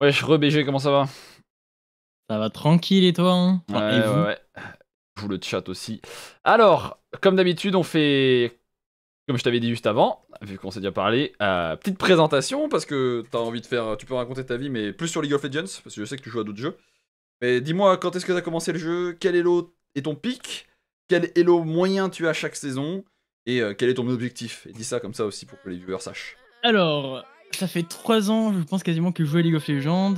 Wesh, re-BG, comment ça va Ça va tranquille et toi hein? ouais, vous ouais, Joue le chat aussi. Alors, comme d'habitude, on fait, comme je t'avais dit juste avant, vu qu'on s'est déjà parlé, euh, petite présentation parce que t'as envie de faire, tu peux raconter ta vie, mais plus sur League of Legends parce que je sais que tu joues à d'autres jeux. Mais dis-moi, quand est-ce que tu as commencé le jeu Quel Elo est ton pic Quel Elo moyen tu as chaque saison Et euh, quel est ton objectif Et dis ça comme ça aussi pour que les viewers sachent. Alors, ça fait 3 ans, je pense quasiment que je joue à League of Legends.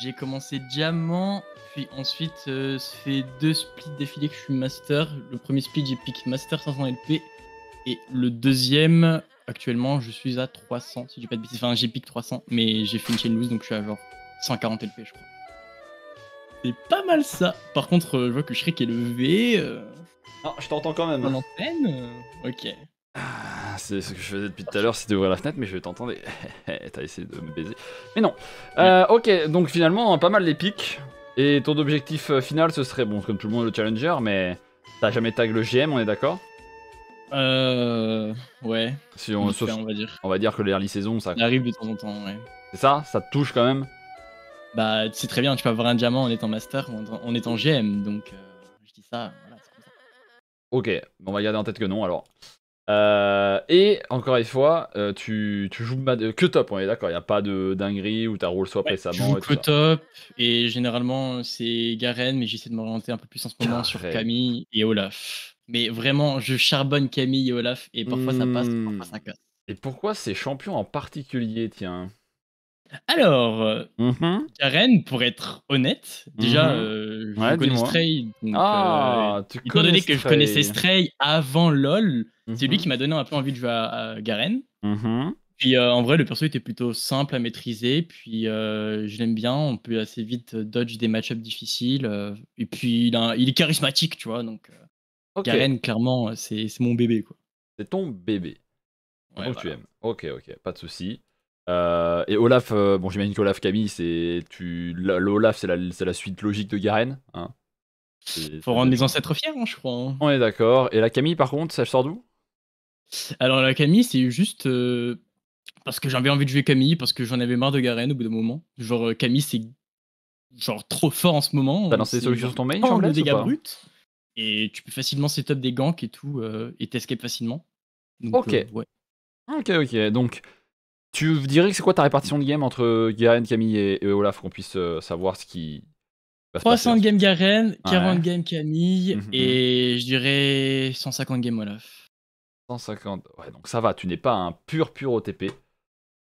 J'ai commencé diamant, puis ensuite, euh, ça fait deux splits défilés que je suis master. Le premier split, j'ai piqué master 500 LP. Et le deuxième, actuellement, je suis à 300, si j'ai pas de bêtises. Enfin, j'ai piqué 300, mais j'ai fait une chain loose, donc je suis à genre 140 LP, je crois. C'est pas mal ça. Par contre, euh, je vois que Shrek est levé. Non, euh, ah, je t'entends quand même. En antenne Ok. Ah. Ah, c'est ce que je faisais depuis tout à l'heure, c'était d'ouvrir la fenêtre, mais je vais t'entendais. T'as essayé de me baiser. Mais non. Euh, ok, donc finalement, pas mal pics. Et ton objectif euh, final, ce serait, bon, comme tout le monde, le challenger, mais t'as jamais tag le GM, on est d'accord Euh. Ouais. Si on, va dire. On va dire que l'early saison, ça. arrive de temps en temps, ouais. C'est ça Ça te touche quand même Bah, c'est très bien, tu peux avoir un diamant en étant master est en GM, donc euh, je dis ça, voilà, c'est ça. Ok, on va garder en tête que non alors. Euh, et encore une fois, euh, tu, tu, joues euh, que top, on est d'accord, il n'y a pas de dinguerie ou ta roule soit ouais, que top, et généralement c'est Garen, mais j'essaie de m'orienter un peu plus en ce moment sur Camille et Olaf. Mais vraiment, je charbonne Camille et Olaf, et parfois ça passe, parfois ça hmm. Et pourquoi ces champions en particulier, tiens alors, Garen, euh, mhm. Karen, pour être honnête, déjà, mhm. euh, je connais Stray. Donc, ah, euh, que je connaissais Stray avant LOL, c'est lui mhm. qui m'a donné un peu envie de jouer à, Garen. Puis en vrai, le perso était plutôt simple à maîtriser. Puis je l'aime bien. On peut assez vite dodge des match difficiles. et puis il, est charismatique, tu vois. Donc Garen, clairement, c'est mon bébé. C'est ton bébé. Ouais, oh, tu aimes. Ok, ok, pas de souci. Euh, et Olaf, euh, bon, j'imagine qu'Olaf Camille, c'est tu, l'Olaf, c'est la, la, suite logique de Garen. Hein. Faut rendre les ancêtres fiers, hein, je crois. Hein. On est d'accord. Et la Camille, par contre, ça sort d'où Alors la Camille, c'est juste euh, parce que j'avais envie de jouer Camille, parce que j'en avais marre de Garen au bout d'un moment. Genre Camille, c'est genre trop fort en ce moment. T'as lancé des solutions sur ton mail, le dégâts bruts. Et tu peux facilement setup des ganks et tout, et t'escapes facilement. ok. Ok, ok. Donc tu dirais que c'est quoi ta répartition de game entre Garen, Camille et, Olaf qu'on puisse euh, savoir ce qui. 300 games Garen, 40 games game Camille mhm, et mhm. je dirais 150 games Olaf. 150, ouais, donc ça va, tu n'es pas un pur pur OTP.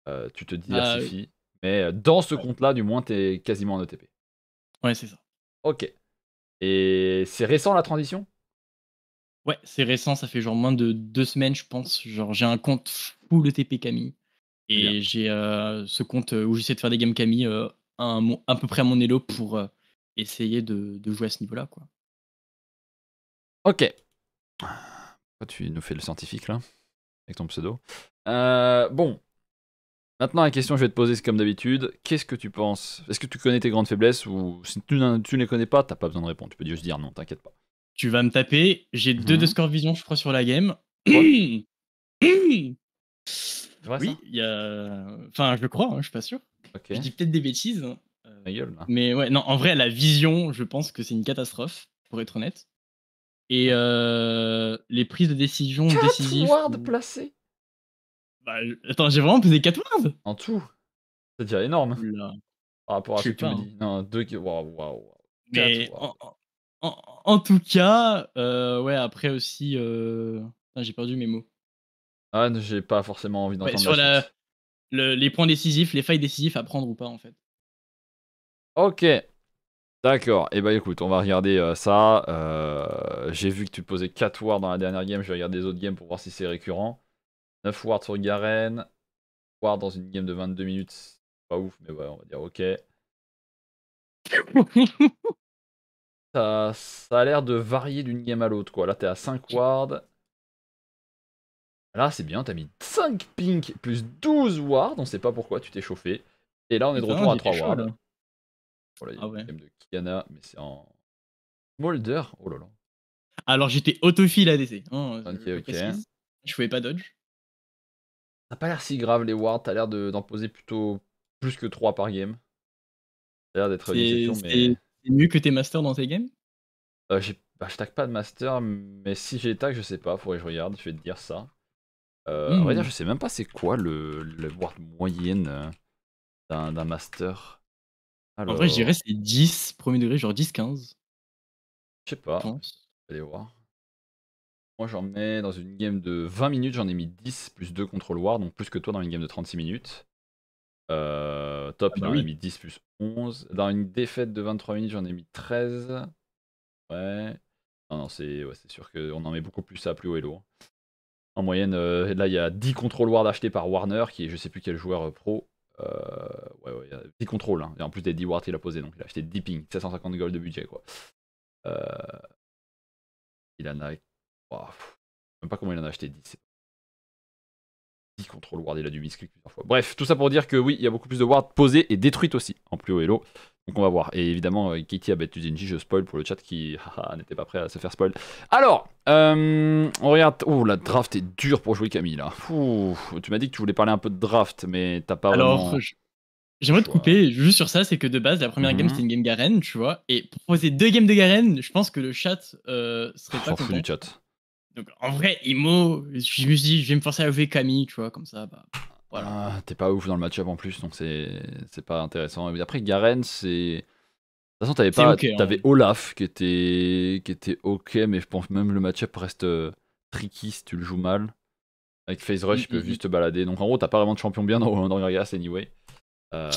Euh, tu te diversifies. Bah, Mais euh, dans ce compte-là, du moins, tu es quasiment en OTP. Ouais, c'est ça. Ok. Et c'est récent la transition Ouais, c'est récent, ça fait genre moins de deux semaines, je pense. Genre, j'ai un compte full OTP Camille. Et j'ai euh, ce compte euh, où j'essaie de faire des games Camille euh, un, à peu près à mon élo pour essayer de, jouer à ce niveau-là. quoi. Ok. tu nous fais le scientifique là, avec ton pseudo. bon. Maintenant, la question que je vais te poser, c'est comme d'habitude. Qu'est-ce que tu penses Est-ce que tu connais tes grandes faiblesses ou si tu, ne les connais pas, t'as pas besoin de répondre. Tu peux juste dire non, t'inquiète pas. Tu vas me taper. J'ai deux mhm. de score vision, je crois, sur la game. Oui, il y a. Enfin, je le crois, hein, je suis pas sûr. Je dis peut-être des bêtises. Hein, gueule, là. Mais ouais, non, en vrai, la vision, je pense que c'est une catastrophe, pour être honnête. Et euh, les prises de décision décisives. 4 wards placés bah, Attends, j'ai vraiment posé 4 wards En tout C'est déjà énorme. Par rapport à ce que tu me hein. dis. Non, 2 deux... Waouh, waouh. Mais en, en, tout cas, euh, ouais, après aussi. Euh, j'ai perdu mes mots. Ah, j'ai pas forcément envie d'entendre. les points décisifs, les failles décisives à prendre ou pas, en fait. Ok. D'accord. Et eh bah écoute, on va regarder euh, ça. Euh, j'ai vu que tu posais 4 wards dans la dernière game. Je vais regarder les autres games pour voir si c'est récurrent. 9 wards sur Garen. Ward dans une game de 22 minutes. pas ouf, mais ouais, on va dire ok. ça, ça a l'air de varier d'une game à l'autre, quoi. Là, t'es à 5 wards. Là, c'est bien, t'as mis 5 pink plus 12 ward, on sait pas pourquoi, tu t'es chauffé. Et là, on est de retour à 3 wards. Oh là, il y a ah de Kiana, mais c'est en Molder. Oh là là. Alors, j'étais autofile ADC. Oh, Ok ok. Je pouvais pas dodge. T'as pas l'air si grave les wards, t'as l'air d'en poser plutôt plus que 3 par game. T'as l'air d'être mais... C'est mieux que tes masters dans tes games euh, bah, Je tag pas de master, mais si j'ai tag, je sais pas, faudrait que je regarde, je vais te dire ça. Euh, on va dire, hmm. je sais même pas c'est quoi le, le ward moyenne euh, d'un master. En vrai, je dirais c'est 10, premier degré, genre 10, 15. Je sais pas. Allez voir. Moi, j'en mets dans une game de 20 minutes, j'en ai mis 10 plus 2 contre le ward, donc plus que toi dans une game de 36 minutes. Euh, top, il en a mis 10 plus 11. Dans une défaite de 23 minutes, j'en ai mis 13. Ouais. Non, non, c'est sûr qu'on en met beaucoup plus à plus haut et lourd. En moyenne, euh, là, il y a 10 control Ward achetés par Warner, qui est je sais plus quel joueur euh, pro. Euh, ouais, ouais, il y a 10 contrôles. Hein. Et en plus des 10 wards il a posé, donc il a acheté 10 ping, 750 gold de budget, quoi. il en a. sais même pas comment il en a acheté 10. 10 contrôles Ward, il a dû misclick plusieurs fois. Bref, tout ça pour dire que oui, il y a beaucoup plus de Ward posés et détruites aussi en plus au et donc on va voir. Et évidemment, euh, Kitty a battu Zenji, je spoil pour le chat qui n'était pas prêt à se faire spoil. Alors, euh, on regarde. Oh, la draft est dure pour jouer Camille là. tu m'as dit que tu voulais parler un peu de draft, mais t'as pas Alors, vraiment. J'aimerais te couper juste sur ça, c'est que de base, la première game mhm. c'était une game Garen, tu vois, et proposer deux games de Garen, je pense que le chat euh, serait pas. du chat. Donc en vrai, Imo, je me suis dit, je vais me forcer à jouer Camille, tu vois, comme ça, bah, voilà. Ah, t'es pas ouf dans le matchup en plus, donc c'est pas intéressant. Après, Garen, c'est. De toute façon, t'avais pas, hein. Olaf qui était, qui était ok, mais je pense même le matchup reste euh, tricky si tu le joues mal. Avec Phase Rush, mm, il peut mm, mm. juste te balader. Donc en gros, t'as pas vraiment de champion bien dans, dans anyway. Euh,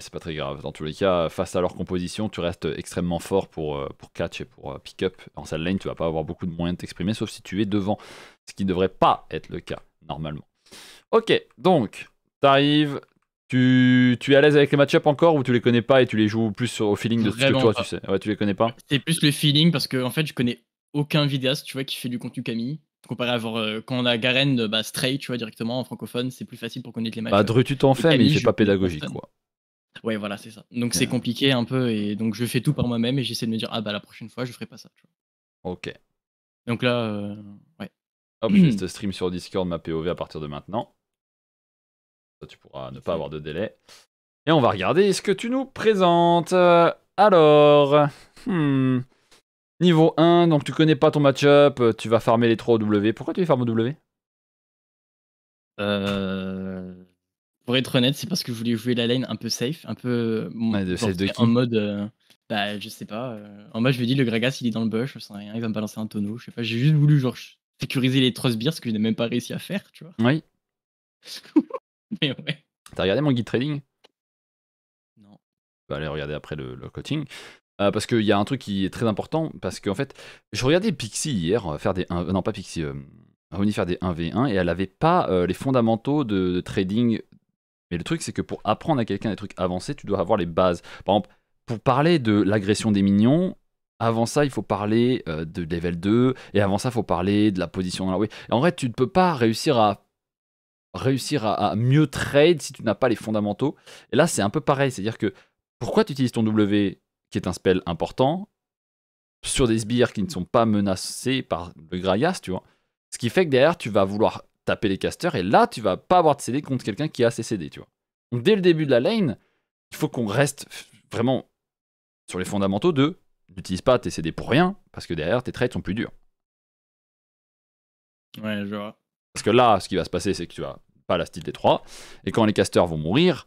c'est pas très grave. Dans tous les cas, face à leur composition, tu restes extrêmement fort pour, euh, pour catch et pour pick up. En salle lane, tu vas pas avoir beaucoup de moyens de t'exprimer, sauf si tu es devant, ce qui ne devrait pas être le cas normalement. Ok, donc, t'arrives, tu, tu es à l'aise avec les match-ups encore ou tu les connais pas et tu les joues plus au feeling de ce que toi tu sais Ouais, tu les connais pas C'est plus le feeling parce qu'en en fait, je connais aucun vidéaste, tu vois, qui fait du contenu Camille. Comparé à avoir, euh, quand on a Garen, euh, bah, Stray, tu vois, directement en francophone, c'est plus facile pour connaître les matchs. Bah, Dru, tu t'en fais, mais il fait pas pédagogique, quoi. Ouais, voilà, c'est ça. Donc c'est euh. compliqué un peu, et donc je fais tout par moi-même, et j'essaie de me dire, ah bah la prochaine fois, je ferai pas ça. Tu vois. Ok. Donc là, ouais. Hop, ah, bah, je te stream sur Discord ma POV à partir de maintenant tu pourras ne pas mm. avoir de délai. Et on va regarder ce que tu nous présentes. Euh, alors, hmm. niveau 1, donc tu connais pas ton match-up, tu vas farmer les 3 W. Pourquoi tu les farmes OW W euh, Pour être honnête, c'est parce que je voulais jouer la lane un peu safe, un peu euh, en mode. bah, je sais pas. en mode je me dis, le Gragas, il est dans le bush, je sens rien, il va me balancer un tonneau. Je sais pas, j'ai juste voulu genre sécuriser les 3 Beers, ce que je n'ai même pas réussi à faire, tu vois. Oui. Mais ouais. T'as regardé mon guide trading Non. Bah, allez regarder après le, coaching. parce euh, parce qu'il y a un truc qui est très important, parce qu'en fait, je regardais Pixie hier euh, faire des 1, non pas Pixie, euh, faire des 1v1 et elle avait pas les fondamentaux de, trading. Mais le truc, c'est que pour apprendre à quelqu'un des trucs avancés, tu dois avoir les bases. Par exemple, pour parler de l'agression des minions, avant ça, il faut parler de level 2, et avant ça, il faut parler de la position dans la en vrai, tu ne peux pas réussir à réussir à, mieux trade si tu n'as pas les fondamentaux. Et là, c'est un peu pareil. C'est-à-dire que pourquoi tu utilises ton W, qui est un spell important, sur des sbires qui ne sont pas menacés par le Graias, tu vois. Ce qui fait que derrière, tu vas vouloir taper les casters et là, tu vas pas avoir de CD contre quelqu'un qui a ses CD, tu vois. Donc, dès le début de la lane, il faut qu'on reste vraiment sur les fondamentaux de n'utilise pas tes CD pour rien parce que derrière, tes trades sont plus durs. Ouais, je vois. Parce que là, ce qui va se passer, c'est que tu vas pas la style des trois, Et quand les casters vont mourir,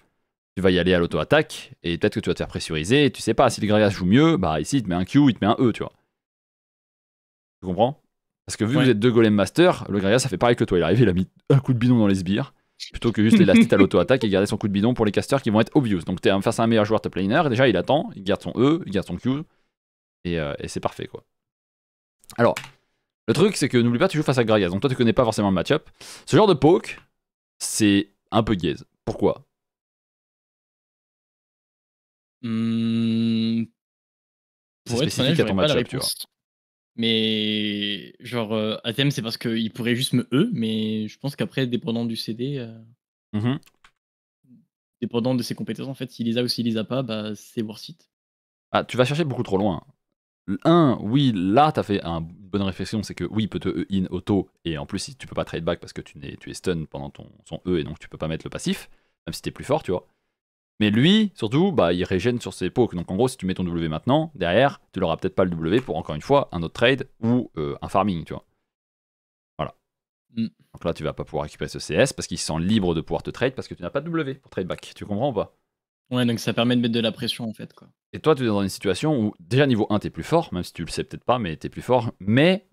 tu vas y aller à l'auto-attaque, et peut-être que tu vas te faire pressuriser, tu sais pas, si le Gragas joue mieux, bah ici il te met un Q, il te met un E, tu vois. Tu comprends Parce que vu que vous êtes deux golem master, le Gragas ça fait pareil que toi, il arrive, il a mis un coup de bidon dans les sbires, plutôt que juste les à l'auto-attaque et garder son coup de bidon pour les casters qui vont être obvious. Donc t'es face à un meilleur joueur top laner, déjà il attend, il garde son E, il garde son Q, et, euh, et c'est parfait quoi. Alors, le truc c'est que n'oublie pas, tu joues face à Gragas, donc toi tu connais pas forcément le match-up. Ce genre de poke, c'est un peu gaze. Pourquoi mmh. Pour être à ton match Mais genre, euh, c'est parce qu'il pourrait juste me E, mais je pense qu'après, dépendant du CD, euh, mmh dépendant de ses compétences, en fait, s'il les a ou s'il les a pas, bah, c'est worth Ah, tu vas chercher beaucoup trop loin un, oui, là, tu as fait une bonne réflexion, c'est que oui, il peut te E-in auto, et en plus, tu peux pas trade back parce que tu, es, tu stun pendant ton, son E, et donc tu peux pas mettre le passif, même si tu es plus fort, tu vois. Mais lui, surtout, bah, il régène sur ses poke. Donc en gros, si tu mets ton W maintenant, derrière, tu l'auras peut-être pas le W pour encore une fois un autre trade ou euh, un farming, tu vois. Voilà. Mm. Donc là, tu vas pas pouvoir récupérer ce CS parce qu'il se sent libre de pouvoir te trade parce que tu n'as pas de W pour trade back. Tu comprends ou pas Ouais, donc ça permet de mettre de la pression en fait. Quoi. Et toi, tu es dans une situation où, déjà niveau 1, t'es plus fort, même si tu le sais peut-être pas, mais t'es plus fort. Mais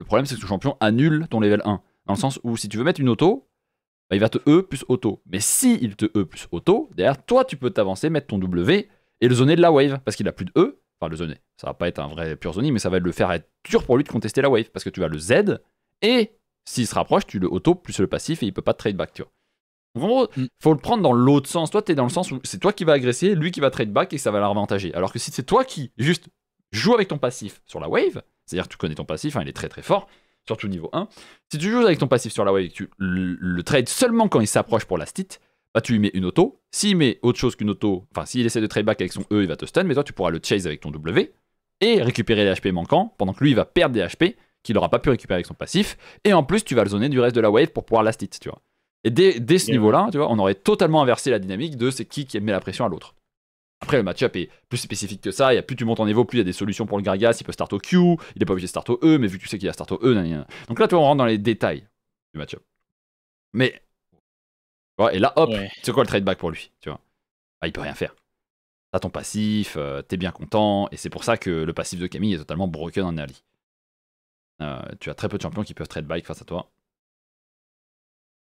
le problème, c'est que ton champion annule ton level 1. Dans le sens où si tu veux mettre une auto, bah, il va te E plus auto. Mais si il te E plus auto, derrière toi, tu peux t'avancer, mettre ton W et le zoner de la wave. Parce qu'il a plus de E. Enfin, le zoner. Ça va pas être un vrai pur zoning, mais ça va le faire être dur pour lui de contester la wave. Parce que tu vas le Z et s'il se rapproche, tu le auto plus le passif et il peut pas te trade back. Tu vois gros, mm. faut le prendre dans l'autre sens. Toi, tu es dans le sens où c'est toi qui va agresser, lui qui va trade back et ça va l'avantager. Alors que si c'est toi qui juste joue avec ton passif sur la wave, c'est-à-dire tu connais ton passif, hein, il est très très fort, surtout niveau 1. Si tu joues avec ton passif sur la wave et tu le, trade seulement quand il s'approche pour la stit, bah, tu lui mets une auto. S'il met autre chose qu'une auto, enfin s'il essaie de trade back avec son E, il va te stun, mais toi tu pourras le chase avec ton W et récupérer les HP manquants pendant que lui va perdre des HP qu'il n'aura pas pu récupérer avec son passif. Et en plus, tu vas le zoner du reste de la wave pour pouvoir la stit, tu vois. Et dès, ce niveau-là, tu vois, on aurait totalement inversé la dynamique de c'est qui qui met la pression à l'autre. Après, le match-up est plus spécifique que ça. Il y a plus tu montes en niveau, plus il y a des solutions pour le Gargas. Il peut start au Q, il n'est pas obligé de start au E, mais vu que tu sais qu'il a start au E, donc là, tu on rentre dans les détails du matchup. up Mais, et là, hop, c'est quoi le trade back pour lui Tu vois, ah, il peut rien faire. T'as ton passif, tu euh, t'es bien content, et c'est pour ça que le passif de Camille est totalement broken en early. Euh, tu as très peu de champions qui peuvent trade back face à toi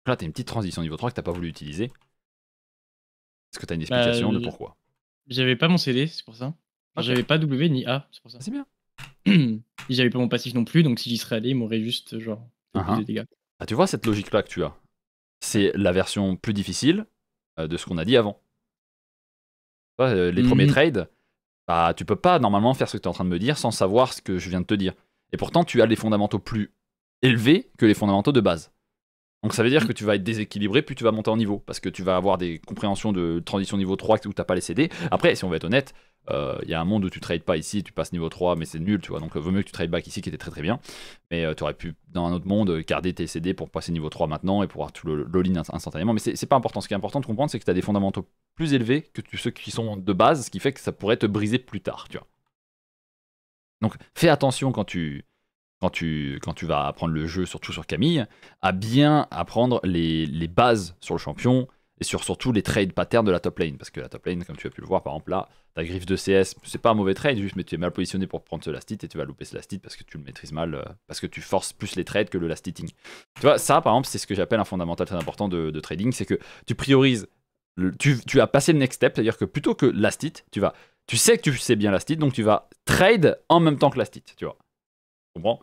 là, t'as une petite transition niveau 3 que t'as pas voulu utiliser. Est-ce que t'as une explication bah, de pourquoi J'avais pas mon CD, c'est pour ça. J'avais pas W ni A, c'est pour ça. Ah, c'est bien. J'avais pas mon passif non plus, donc si j'y serais allé, il m'aurait juste euh, genre uh-huh. dégâts. Ah, tu vois cette logique-là que tu as C'est la version plus difficile euh, de ce qu'on a dit avant. Euh, les premiers mhm. trades, bah, tu peux pas normalement faire ce que tu es en train de me dire sans savoir ce que je viens de te dire. Et pourtant, tu as les fondamentaux plus élevés que les fondamentaux de base. Donc ça veut dire mm. que tu vas être déséquilibré, puis tu vas monter en niveau, parce que tu vas avoir des compréhensions de transition niveau 3 où n'as pas les CD. Après, si on va être honnête, il euh, y a un monde où tu trades pas ici, tu passes niveau 3, mais c'est nul, tu vois. Donc, vaut mieux que tu trades back ici, qui était très très bien. Mais euh, tu aurais pu, dans un autre monde, garder tes CD pour passer niveau 3 maintenant et pouvoir tout le line instantanément. Mais c'est pas important. Ce qui est important de comprendre, c'est que tu as des fondamentaux plus élevés que ceux qui sont de base, ce qui fait que ça pourrait te briser plus tard, tu vois. Donc, fais attention quand tu quand tu, quand tu vas apprendre le jeu, surtout sur Camille, à bien apprendre les, les bases sur le champion et sur surtout les trades patterns de la top lane. Parce que la top lane, comme tu as pu le voir, par exemple là, ta griffe de CS, c'est pas un mauvais trade, juste mais tu es mal positionné pour prendre ce last hit et tu vas louper ce last hit parce que tu le maîtrises mal, euh, parce que tu forces plus les trades que le last hitting. Tu vois, ça par exemple, c'est ce que j'appelle un fondamental très important de, trading, c'est que tu priorises, tu, tu as passé le next step, c'est-à-dire que plutôt que last hit, tu vas, tu sais que tu sais bien last hit, donc tu vas trade en même temps que last hit, tu vois. Tu comprends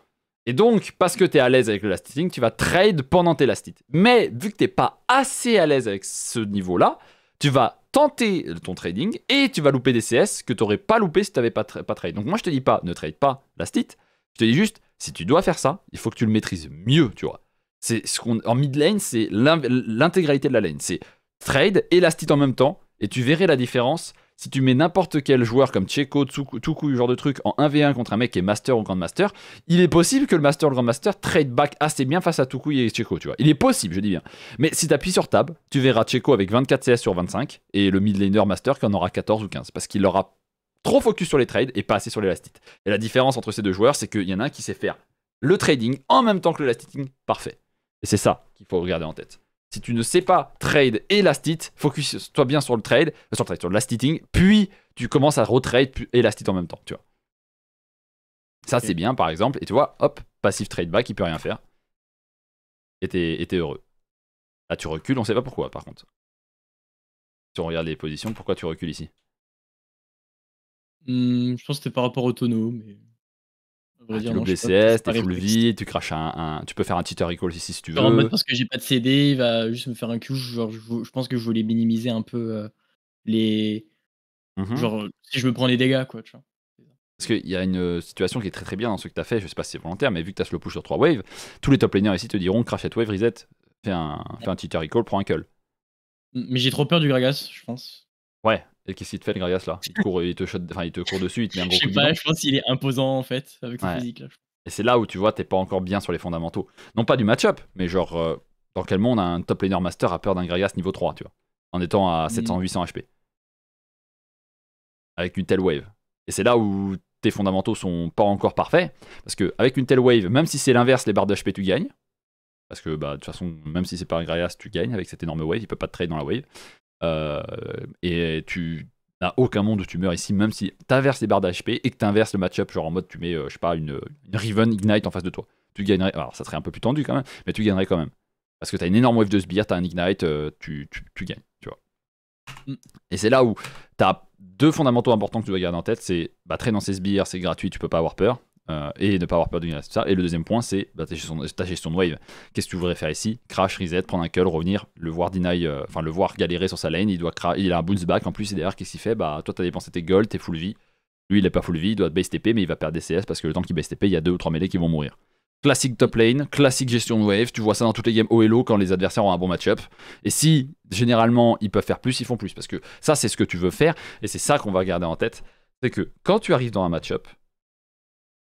et donc, parce que tu es à l'aise avec le last tu vas trade pendant tes last Mais vu que tu n'es pas assez à l'aise avec ce niveau-là, tu vas tenter ton trading et tu vas louper des CS que tu n'aurais pas loupé si tu n'avais pas, trade. Donc moi, je te dis pas, ne trade pas last hit. Je te dis juste, si tu dois faire ça, il faut que tu le maîtrises mieux, tu vois. C'est ce qu'on en mid lane, c'est l'intégralité de la lane. C'est trade et last en même temps et tu verrais la différence si tu mets n'importe quel joueur comme Checo, ce genre de truc, en 1v1 contre un mec qui est master ou grand master, il est possible que le master ou le grand master trade back assez bien face à Tuku et Checo, tu vois. Il est possible, je dis bien. Mais si tu appuies sur table, tu verras Checo avec 24 CS sur 25 et le mid laner master qui en aura 14 ou 15 parce qu'il aura trop focus sur les trades et pas assez sur les Et la différence entre ces deux joueurs, c'est qu'il y en a un qui sait faire le trading en même temps que le parfait. Et c'est ça qu'il faut regarder en tête. Si tu ne sais pas trade et last focus-toi bien sur le trade, sur le trade, sur puis tu commences à retrade et last en même temps, tu vois. Ça, c'est bien, par exemple. Et tu vois, hop, passif trade back, il peut rien faire. Et t'es heureux. Là, tu recules, on sait pas pourquoi, par contre. Si on regarde les positions, pourquoi tu recules ici hmm, je pense que c'était par rapport au tonneau. Mais... Ah, tu loupes t'es vie, tu craches un, Tu peux faire un titter recall ici si tu veux. parce que j'ai pas de CD, il va juste me faire un Q. Genre, je, pense que je voulais minimiser un peu euh, les. Mmh genre, si je me prends les dégâts, quoi, tu vois. Parce qu'il y a une euh, situation qui est très très bien dans ce que tu as fait, je sais pas si c'est volontaire, mais vu que tu as le push sur 3 waves, tous les top laners ici te diront crache cette wave, reset, fais un, un recall, prends un cull. Mais j'ai trop peur du Gragas, je pense. Ouais, et qu'est-ce qu'il te fait le Gragas là il te, court, dessus, il te met un gros coup de pas, Je pense qu'il est imposant en fait avec sa physique là. Et c'est là où tu vois, t'es pas encore bien sur les fondamentaux. Non pas du match-up, mais genre, euh, dans quel monde un top laner master a peur d'un Gragas niveau 3, tu vois En étant à 700-800 mm. HP. Avec une telle wave. Et c'est là où tes fondamentaux sont pas encore parfaits. Parce que avec une telle wave, même si c'est l'inverse, les barres d'HP, tu gagnes. Parce que bah, de toute façon, même si c'est pas un Gragas, tu gagnes avec cette énorme wave, il peut pas te trade dans la wave. Euh, et tu n'as aucun monde où tu meurs ici, même si tu inverses les barres d'HP et que tu inverses le match-up, genre en mode tu mets, euh, je sais pas, une, Riven Ignite en face de toi. Tu gagnerais, alors ça serait un peu plus tendu quand même, mais tu gagnerais quand même. Parce que tu as une énorme wave de sbires, tu as un Ignite, euh, tu, gagnes, tu vois. Mm. Et c'est là où tu as deux fondamentaux importants que tu dois garder en tête, c'est battre dans ces sbires, c'est gratuit, tu peux pas avoir peur. Euh, et ne pas avoir peur du ça. Et le deuxième point, c'est bah, ta, gestion, de wave. Qu'est-ce que tu voudrais faire ici Crash, reset, prendre un cull, revenir, le voir deny, euh, enfin le voir galérer sur sa lane, il, doit il a un bounce back en plus, et derrière, qu'est-ce qu'il fait Bah, toi, t'as dépensé tes gold, t'es full vie. Lui, il est pas full vie, il doit base TP, mais il va perdre des CS parce que le temps qu'il base TP, il y a deux ou trois mêlés qui vont mourir. Classique top lane, classique gestion de wave, tu vois ça dans toutes les games OLO quand les adversaires ont un bon match-up. Et si généralement ils peuvent faire plus, ils font plus. Parce que ça, c'est ce que tu veux faire, et c'est ça qu'on va garder en tête. C'est que quand tu arrives dans un match-up,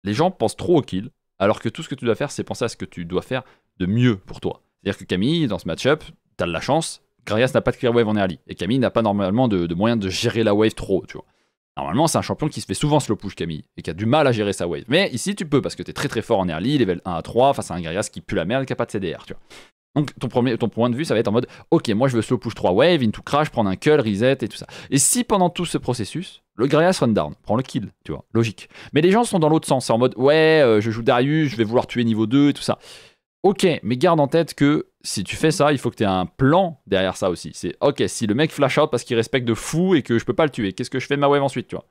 les gens pensent trop au kill, alors que tout ce que tu dois faire, c'est penser à ce que tu dois faire de mieux pour toi. C'est-à-dire que Camille, dans ce match-up, t'as de la chance, Gragas n'a pas de clear wave en early, et Camille n'a pas normalement de, moyens moyen de gérer la wave trop, tu vois. Normalement, c'est un champion qui se fait souvent slow push Camille, et qui a du mal à gérer sa wave. Mais ici, tu peux, parce que t'es très très fort en early, level 1 à 3, face à un Gragas qui pue la merde, qui a pas de CDR, tu vois. Donc ton, premier, ton point de vue, ça va être en mode, ok, moi je veux slow push 3 wave, into crash, prendre un cull, reset et tout ça. Et si pendant tout ce processus, le run Rundown, prends le kill, tu vois, logique. Mais les gens sont dans l'autre sens, c'est en mode ouais, euh, je joue Darius, je vais vouloir tuer niveau 2 et tout ça. Ok, mais garde en tête que si tu fais ça, il faut que tu aies un plan derrière ça aussi. C'est ok, si le mec flash out parce qu'il respecte de fou et que je peux pas le tuer, qu'est-ce que je fais de ma wave ensuite, tu vois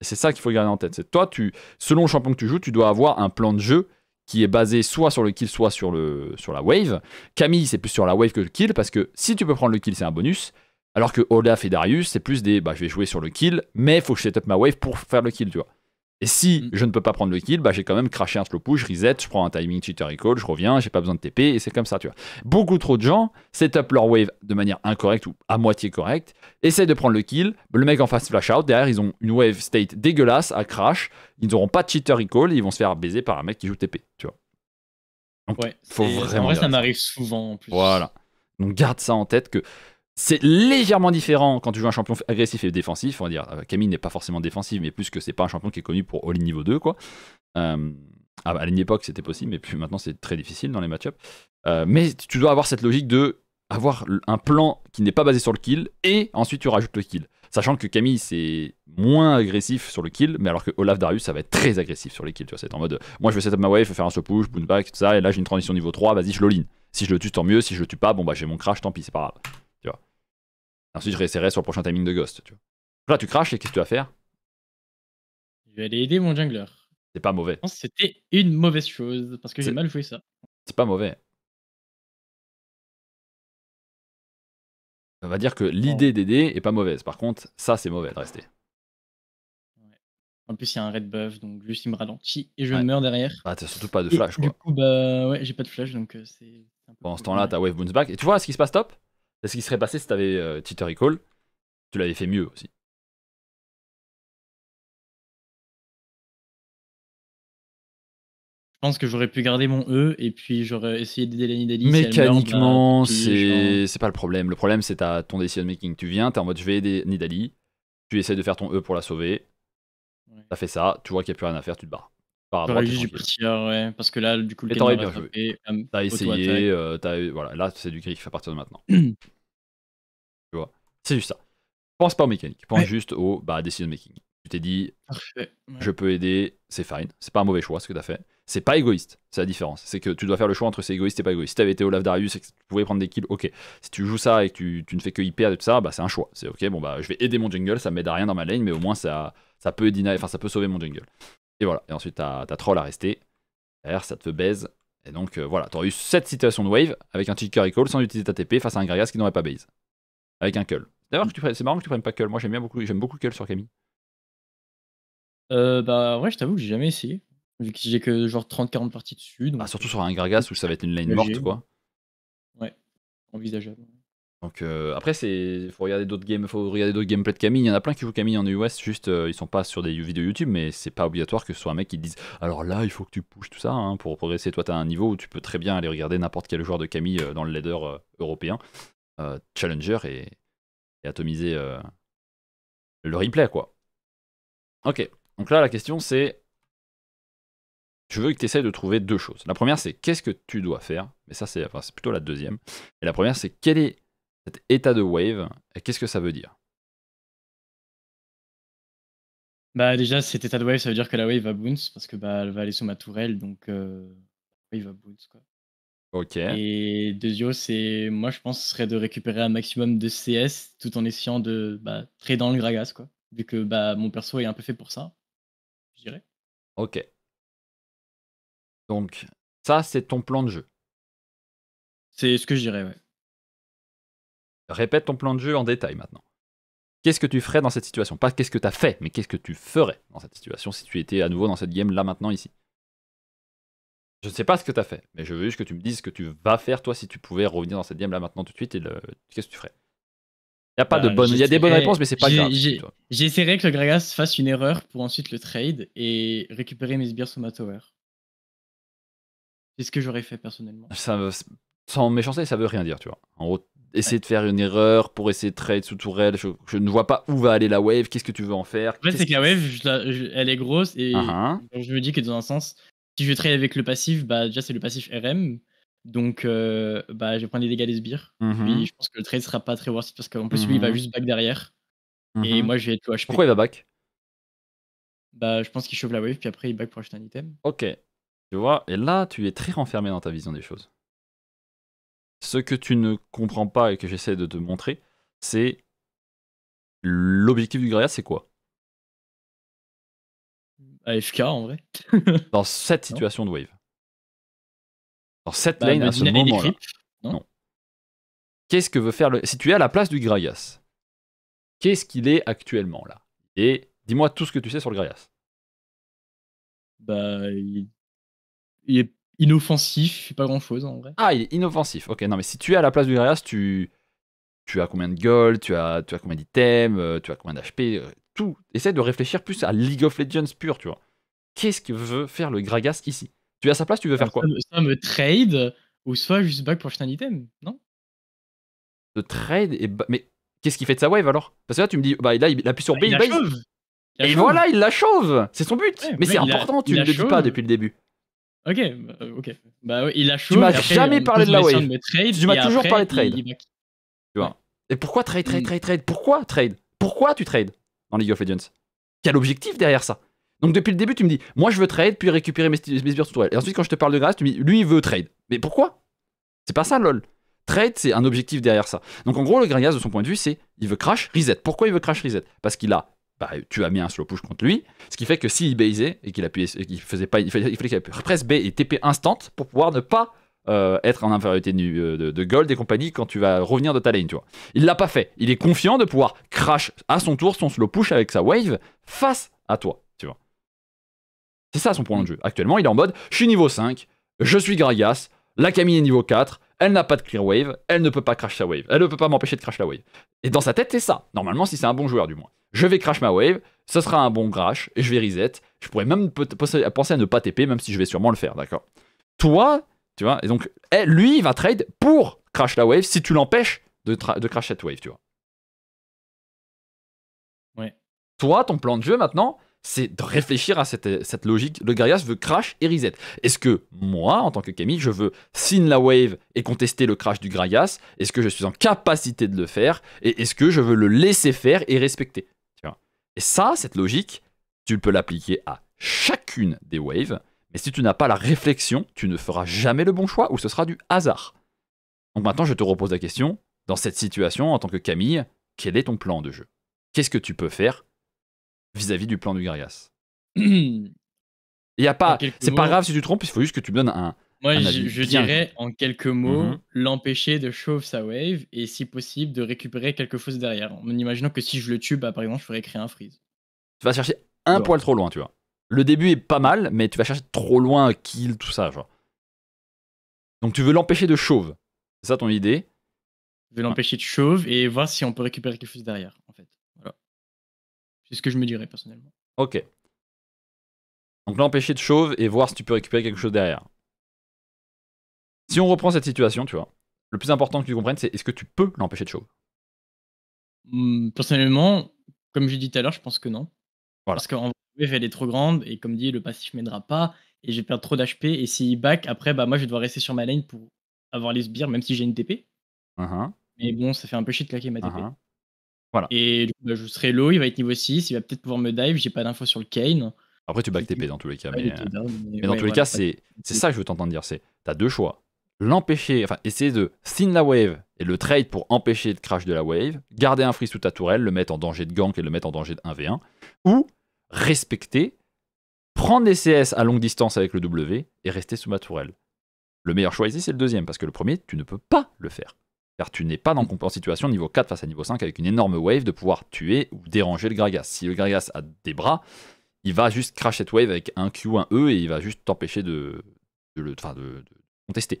C'est ça qu'il faut garder en tête. C'est toi, tu, selon le champion que tu joues, tu dois avoir un plan de jeu qui est basé soit sur le kill, soit sur, le, sur la wave. Camille, c'est plus sur la wave que le kill parce que si tu peux prendre le kill, c'est un bonus. Alors que Olaf et Darius, c'est plus des bah, je vais jouer sur le kill, mais il faut que je set up ma wave pour faire le kill, tu vois. Et si mm. je ne peux pas prendre le kill, bah, j'ai quand même craché un slow push, reset, je prends un timing cheater recall, je reviens, j'ai pas besoin de TP, et c'est comme ça, tu vois. Beaucoup trop de gens set up leur wave de manière incorrecte ou à moitié correcte, essaient de prendre le kill, le mec en face flash out, derrière ils ont une wave state dégueulasse à crash, ils n'auront pas de cheater recall, ils vont se faire baiser par un mec qui joue TP, tu vois. Donc, faut vraiment ça m'arrive souvent Voilà. Donc garde ça en tête que c'est légèrement différent quand tu joues un champion agressif et défensif. On va dire, euh, Camille n'est pas forcément défensive, mais plus que c'est pas un champion qui est connu pour all-in niveau 2, quoi. Euh, ah bah, à l'époque c'était possible, mais puis maintenant, c'est très difficile dans les match ups euh, mais tu dois avoir cette logique de avoir un plan qui n'est pas basé sur le kill et ensuite tu rajoutes le kill. Sachant que Camille c'est moins agressif sur le kill, mais alors que Olaf Darius ça va être très agressif sur les kills. Tu vois, c'est en mode moi je vais setup ma wave, faire un slow push, boom back, ça, et là j'ai une transition niveau 3, vas-y je lall Si je le tue tant mieux, si je le tue pas, bon bah j'ai mon crash, tant pis, c'est pas grave. Ensuite, je réessayerai sur le prochain timing de Ghost. Là, tu craches et qu'est-ce que tu vas faire Je vais aller aider mon jungler. C'est pas mauvais. Je c'était une mauvaise chose parce que j'ai mal joué ça. C'est pas mauvais. On va dire que l'idée d'aider est pas mauvaise. Par contre, ça, c'est mauvais de rester. En plus, il y a un red buff, donc juste il me ralentit et je meurs derrière. Ah, t'as surtout pas de flash, quoi. Du coup, bah ouais, j'ai pas de flash, donc euh, c'est. Pendant ce temps-là, t'as wave boons back. Et tu vois ce qui se passe top c'est ce qui serait passé si t'avais avais Teeter Recall. Tu l'avais fait mieux aussi. Je pense que j'aurais pu garder mon E et puis j'aurais essayé d'aider Lenny bah, Mécaniquement, c'est pas le problème. Le problème, c'est ton decision making. Tu viens, t'es en mode je vais aider Nidali. Tu essaies de faire ton E pour la sauver. Ouais. T'as fait ça, tu vois qu'il n'y a plus rien à faire, tu te barres. Par rapport à du petit, ouais, parce que là, du coup, le euh, T'as essayé, euh, voilà, là, c'est du griff à partir de maintenant. tu vois, c'est juste ça. Pense pas aux mécaniques, pense juste au bah, decision making. Tu t'es dit, je peux aider, c'est fine, c'est pas un mauvais choix ce que t'as fait. C'est pas égoïste, c'est la différence. C'est que tu dois faire le choix entre c'est égoïste et pas égoïste. Si t'avais été Olaf Darius et que tu pouvais prendre des kills, ok. Si tu joues ça et que tu, tu ne fais que hyper et tout ça, bah c'est un choix. C'est ok, bon bah je vais aider mon jungle, ça m'aide à rien dans ma lane, mais au moins ça, ça peut deny, enfin ça peut sauver mon jungle. Et voilà. Et ensuite, t'as troll à rester. Derrière, ça te baise. Et donc, euh, voilà. T'aurais eu cette situation de wave avec un et Call sans utiliser ta TP face à un Gragas qui n'aurait pas baise Avec un Cull. D'ailleurs, c'est marrant que tu prennes pas Cull. Moi, j'aime beaucoup, beaucoup Cull sur Camille. Euh, bah, ouais, je t'avoue que j'ai jamais essayé. Vu que j'ai que genre 30-40 parties dessus. Donc... Ah, surtout sur un Gragas où ça va être une lane morte, quoi. Ouais, envisageable. Donc euh, après, c'est faut regarder d'autres games, faut regarder d'autres gameplay de Camille. Il y en a plein qui jouent Camille en US, juste euh, ils sont pas sur des vidéos YouTube, mais c'est pas obligatoire que ce soit un mec qui te dise alors là il faut que tu pushes tout ça hein, pour progresser. Toi, tu as un niveau où tu peux très bien aller regarder n'importe quel joueur de Camille euh, dans le leader européen, challenger et, atomiser le replay quoi. Ok, donc là la question c'est je veux que tu essayes de trouver deux choses. La première c'est qu'est-ce que tu dois faire, mais ça c'est enfin, plutôt la deuxième. Et la première c'est quel est cet état de wave, qu'est-ce que ça veut dire Bah déjà, cet état de wave, ça veut dire que la wave va bounce parce que bah, elle va aller sur ma tourelle, donc euh, wave va bounce quoi. Ok. Et Dezio, c'est moi je pense ce serait de récupérer un maximum de CS tout en essayant de bah, trader dans le Gragas quoi, vu que bah mon perso est un peu fait pour ça, je dirais. Ok. Donc ça c'est ton plan de jeu. C'est ce que je dirais ouais. Répète ton plan de jeu en détail maintenant. Qu'est-ce que tu ferais dans cette situation Pas qu'est-ce que tu as fait, mais qu'est-ce que tu ferais dans cette situation si tu étais à nouveau dans cette game là maintenant ici Je ne sais pas ce que tu as fait, mais je veux juste que tu me dises ce que tu vas faire toi si tu pouvais revenir dans cette game là maintenant tout de suite et qu'est-ce que tu ferais il y a pas de bah, bonne, il y a des bonnes réponses, mais c'est pas grave. J'essaierai que le Gragas fasse une erreur pour ensuite le trade et récupérer mes sbires sur ma tower. C'est ce que j'aurais fait personnellement. sans méchanceté, ça veut rien dire, tu vois. En gros, essayer de faire une erreur, pour essayer de trade sous tourelle. Je, ne vois pas où va aller la wave, qu'est-ce que tu veux en faire. En fait, c'est que la wave, elle est grosse et ah ah. je me dis que dans un sens, si je trade avec le passif, bah déjà c'est le passif RM. Donc, euh, bah, je vais prendre des dégâts des sbires. Mhm. Puis, je pense que le trade sera pas très worth parce qu'en plus, lui, il va mhm. juste back derrière. Et mhm. moi, je vais être HP. Pourquoi il va back Bah, je pense qu'il chauffe la wave, puis après, il back pour acheter un item. Ok. Tu vois, et là, tu es très renfermé dans ta vision des choses. Ce que tu ne comprends pas et que j'essaie de te montrer, c'est l'objectif du Grayas, c'est quoi AFK en vrai. dans cette situation de wave. Dans cette bah, lane à ce moment-là. Non. Qu'est-ce que veut faire le. Si tu es à la place du grayas qu'est-ce qu'il est actuellement là Et dis-moi tout ce que tu sais sur le grayas Bah, il est inoffensif, il fait pas grand chose en vrai. Ah, il est inoffensif. Ok, non, mais si tu es à la place du Gragas, tu, tu as combien de gold, tu as, tu as combien d'items, euh, tu as combien d'HP, euh, tout. Essaye de réfléchir plus à League of Legends pur, tu vois. Qu'est-ce que veut faire le Gragas ici Tu es à sa place, tu veux faire quoi Soit me, trade ou soit juste back pour acheter un item, non De trade et mais qu'est-ce qu'il fait de sa wave alors Parce que là tu me dis bah là il appuie sur bah, B, il, il, et voilà, il la chauve. C'est son but. mais c'est important, tu ne le dis pas depuis le début. Ok, euh, ok. Bah, il a chaud. Tu m'as jamais parlé de la wave. tu m'as toujours parlé de trade. Tu vois. Et pourquoi trade, trade, mm. trade, trade Pourquoi trade Pourquoi tu trades dans League of Legends Quel objectif derrière ça Donc depuis le début, tu me dis, moi je veux trade, puis récupérer mes, mes Et ensuite, quand je te parle de grâce, tu me dis, lui il veut trade. Mais pourquoi C'est pas ça, lol. Trade, c'est un objectif derrière ça. Donc en gros, le Gragas, de son point de vue, c'est il veut crash, reset. Pourquoi il veut crash, reset Parce qu'il a bah, tu as mis un slow push contre lui. Ce qui fait que s'il baisait et qu'il appuyait, qu'il faisait pas, il fallait, qu'il appuie presse B et TP instant pour pouvoir ne pas euh, être en infériorité euh, de, gold et compagnie quand tu vas revenir de ta lane, tu vois. Il l'a pas fait. Il est confiant de pouvoir crash à son tour son slow push avec sa wave face à toi, tu C'est ça son point de jeu. Actuellement, il est en mode je suis niveau 5, je suis Gragas, la Camille est niveau 4, elle n'a pas de clear wave, elle ne peut pas crash sa wave, elle ne peut pas m'empêcher de crash la wave. Et dans sa tête, c'est ça. Normalement, si c'est un bon joueur, du moins je vais crash ma wave, ce sera un bon crash, et je vais reset. Je pourrais même penser à ne pas TP, même si je vais sûrement le faire, d'accord Toi, tu vois, et donc, eh, lui, il va trade pour crash la wave si tu l'empêches de, crash cette wave, tu vois. Toi, ton plan de jeu maintenant, c'est de réfléchir à cette, logique. Le Gragas veut crash et reset. Est-ce que moi, en tant que Camille, je veux sign la wave et contester le crash du Gragas Est-ce que je suis en capacité de le faire Et est-ce que je veux le laisser faire et respecter et ça, cette logique, tu peux l'appliquer à chacune des waves, mais si tu n'as pas la réflexion, tu ne feras jamais le bon choix ou ce sera du hasard. Donc maintenant, je te repose la question, dans cette situation, en tant que Camille, quel est ton plan de jeu Qu'est-ce que tu peux faire vis-à-vis du plan du Gargas Il n'y a pas. C'est pas grave si tu te trompes, il faut juste que tu me donnes un, moi, je, dirais en quelques mots, mhm. l'empêcher de chauffer sa wave et si possible de récupérer quelque chose derrière. En imaginant que si je le tue, bah, par exemple, je ferais créer un freeze. Tu vas chercher un poil trop loin, tu vois. Le début est pas mal, mais tu vas chercher trop loin, kill, tout ça, genre. Donc tu veux l'empêcher de chauve. C'est ça ton idée Je veux l'empêcher de chauve et voir si on peut récupérer quelque chose derrière, en fait. Voilà. C'est ce que je me dirais personnellement. Ok. Donc l'empêcher de chauve et voir si tu peux récupérer quelque chose derrière. Si on reprend cette situation, tu vois, le plus important que tu comprennes, c'est est-ce que tu peux l'empêcher de show hmm, Personnellement, comme l'ai dit tout à l'heure, je pense que non. Parce qu'en vrai, elle est trop grande et comme dit, le passif m'aidera pas et je vais perdre trop d'HP. Et s'il si back, après, bah, moi, je vais devoir rester sur ma lane pour avoir les sbires, même si j'ai une TP. Uh-huh. Mais bon, ça fait un peu chier de claquer ma TP. Uh-huh. Voilà. Et bah, je serai low, il va être niveau 6, il va peut-être pouvoir me dive, j'ai pas d'infos sur le Kane. Après, tu back TP dans tous les cas. Mais, dans tous les cas, c'est ça que je veux t'entendre dire c'est t'as deux choix l'empêcher, enfin essayer de thin la wave et le trade pour empêcher le crash de la wave, garder un free sous ta tourelle, le mettre en danger de gank et le mettre en danger de 1v1, ou respecter, prendre des CS à longue distance avec le W et rester sous ma tourelle. Le meilleur choix ici, c'est le deuxième, parce que le premier, tu ne peux pas le faire. Car tu n'es pas dans, en situation niveau 4 face à niveau 5 avec une énorme wave de pouvoir tuer ou déranger le Gragas. Si le Gragas a des bras, il va juste crash cette wave avec un Q, un E et il va juste t'empêcher de, de, de, de contester.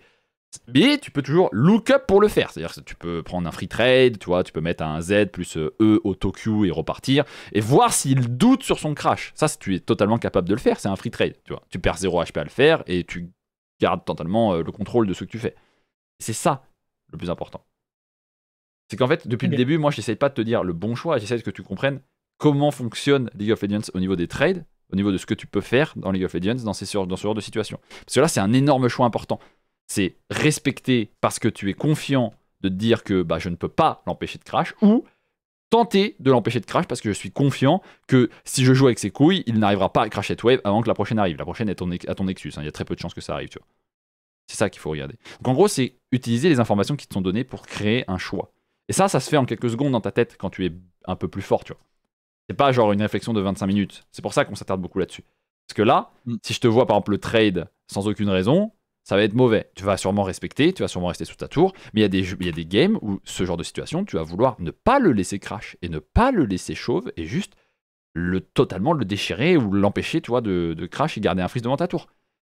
Mais tu peux toujours look up pour le faire. C'est-à-dire que tu peux prendre un free trade, tu vois, tu peux mettre un Z plus euh, E au Tokyo et repartir et voir s'il doute sur son crash. Ça, tu es totalement capable de le faire. C'est un free trade. Tu, vois. tu perds 0 HP à le faire et tu gardes totalement euh, le contrôle de ce que tu fais. C'est ça le plus important. C'est qu'en fait, depuis le début, moi, j'essaye pas de te dire le bon choix, j'essaie que tu comprennes comment fonctionne League of Legends au niveau des trades, au niveau de ce que tu peux faire dans League of Legends dans, ces, dans ce genre de situation. Parce que là, c'est un énorme choix important c'est respecter parce que tu es confiant de te dire que bah, je ne peux pas l'empêcher de crash, ou tenter de l'empêcher de crash parce que je suis confiant que si je joue avec ses couilles, il n'arrivera pas à crash cette wave avant que la prochaine arrive. La prochaine est à ton Nexus, hein. il y a très peu de chances que ça arrive, tu vois. C'est ça qu'il faut regarder. Donc en gros, c'est utiliser les informations qui te sont données pour créer un choix. Et ça, ça se fait en quelques secondes dans ta tête quand tu es un peu plus fort, tu vois. C'est pas genre une réflexion de 25 minutes. C'est pour ça qu'on s'attarde beaucoup là-dessus. Parce que là, mm. si je te vois par exemple le trade sans aucune raison, ça va être mauvais. Tu vas sûrement respecter, tu vas sûrement rester sous ta tour, mais il y, a des il y a des games où ce genre de situation, tu vas vouloir ne pas le laisser crash et ne pas le laisser chauve et juste le totalement le déchirer ou l'empêcher, tu de, crash et garder un freeze devant ta tour.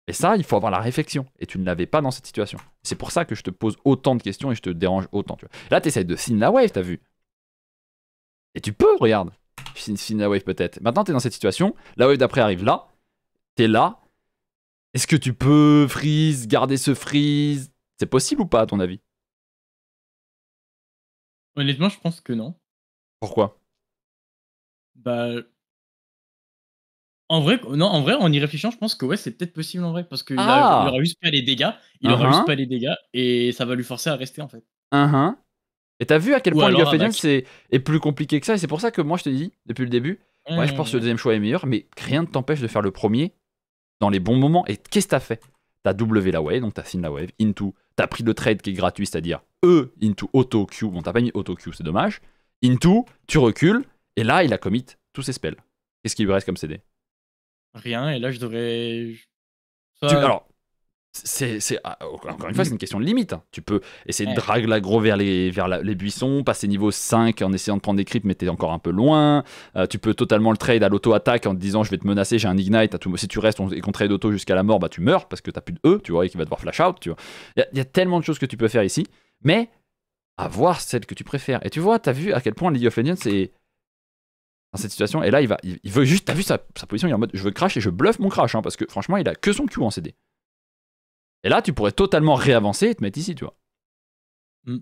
Et ça, il faut avoir la réflexion. Et tu ne l'avais pas dans cette situation. C'est pour ça que je te pose autant de questions et je te dérange autant. Là, tu essaies de signer la wave, t'as vu Et tu peux, regarde. Signer la wave peut-être. Maintenant, tu es dans cette situation. La wave d'après arrive là. tu es là. Est-ce que tu peux freeze, garder ce freeze C'est possible ou pas à ton avis Honnêtement, je pense que non. Pourquoi Bah. En vrai, non, en vrai, en y réfléchissant, je pense que ouais, c'est peut-être possible en vrai. Parce qu'il ah aura juste pas les dégâts. Il uh-huh. juste pas les dégâts. Et ça va lui forcer à rester en fait. Uh -huh. Et t'as vu à quel point le of Legends est, plus compliqué que ça. Et c'est pour ça que moi, je te dis depuis le début, ouais, je pense que le mmh. deuxième choix est meilleur. Mais rien ne t'empêche de faire le premier dans les bons moments. Et qu'est-ce que t'as fait T'as W la wave, donc t'as signé la wave, into, t'as pris le trade qui est gratuit, c'est-à-dire E into auto Q. Bon, t'as pas mis auto Q, c'est dommage. Into, tu recules, et là, il a commit tous ses spells. Qu'est-ce qu'il lui reste comme CD Rien, et là, je devrais. alors, c'est, ah, encore une fois, c'est une question de limite. Hein. Tu peux essayer de draguer l'agro vers, les, vers les buissons, passer niveau 5 en essayant de prendre des creeps, mais t'es encore un peu loin. Euh, tu peux totalement le trade à l'auto-attaque en te disant je vais te menacer, j'ai un ignite. Tout, si tu restes et qu'on trade auto jusqu'à la mort, bah tu meurs parce que t'as plus de E, tu vois, et qu'il va devoir flash out. Il y, a tellement de choses que tu peux faire ici, mais avoir celle que tu préfères. Et tu vois, t'as vu à quel point League of Legends est dans cette situation. Et là, il, va, il, veut juste, t'as vu sa, position, il est en mode je veux crash et je bluffe mon crash, hein, parce que franchement, il a que son Q en CD. Et là, tu pourrais totalement réavancer et te mettre ici, tu vois. Mm.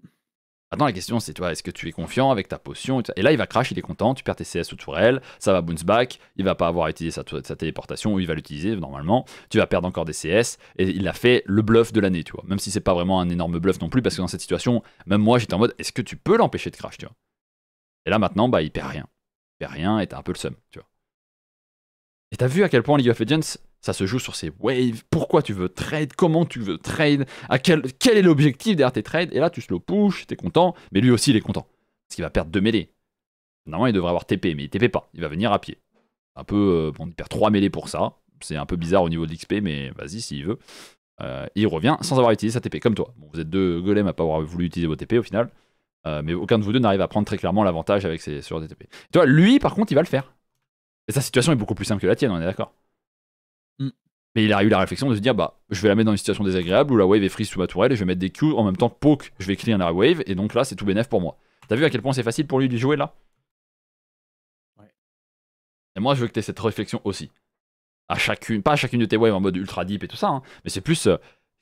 Maintenant, la question, c'est, toi, est-ce que tu es confiant avec ta potion Et là, il va crash, il est content, tu perds tes CS autour d'elle, ça va bounce back, il va pas avoir utilisé sa, sa téléportation, ou il va l'utiliser normalement, tu vas perdre encore des CS, et il a fait le bluff de l'année, tu vois. Même si c'est pas vraiment un énorme bluff non plus, parce que dans cette situation, même moi, j'étais en mode, est-ce que tu peux l'empêcher de crash, tu vois Et là, maintenant, bah, il perd rien. Il perd rien, et t'as un peu le seum, tu vois. Et t'as vu à quel point League of Legends, ça se joue sur ces waves, pourquoi tu veux trade, comment tu veux trade, à quel, quel est l'objectif derrière tes trades, et là tu slow push, t'es content, mais lui aussi il est content, parce qu'il va perdre deux mêlées. Normalement il devrait avoir TP, mais il TP pas, il va venir à pied. Un peu, euh, bon, il perd trois mêlées pour ça, c'est un peu bizarre au niveau de l'XP, mais vas-y s'il veut. Euh, il revient sans avoir utilisé sa TP, comme toi. vous êtes deux golems à pas avoir voulu utiliser vos TP au final, euh, mais aucun de vous deux n'arrive à prendre très clairement l'avantage avec ses sur des TP. Tu vois, lui par contre il va le faire. Et sa situation est beaucoup plus simple que la tienne, on est d'accord. Mais il a eu la réflexion de se dire bah je vais la mettre dans une situation désagréable où la wave est freeze sous ma tourelle et je vais mettre des Q en même temps poke, je vais un air wave et donc là c'est tout bénef pour moi. T'as vu à quel point c'est facile pour lui de jouer là Et moi je veux que t'aies cette réflexion aussi. À chacune, pas à chacune de tes waves en mode ultra deep et tout ça, hein, mais c'est plus qui euh,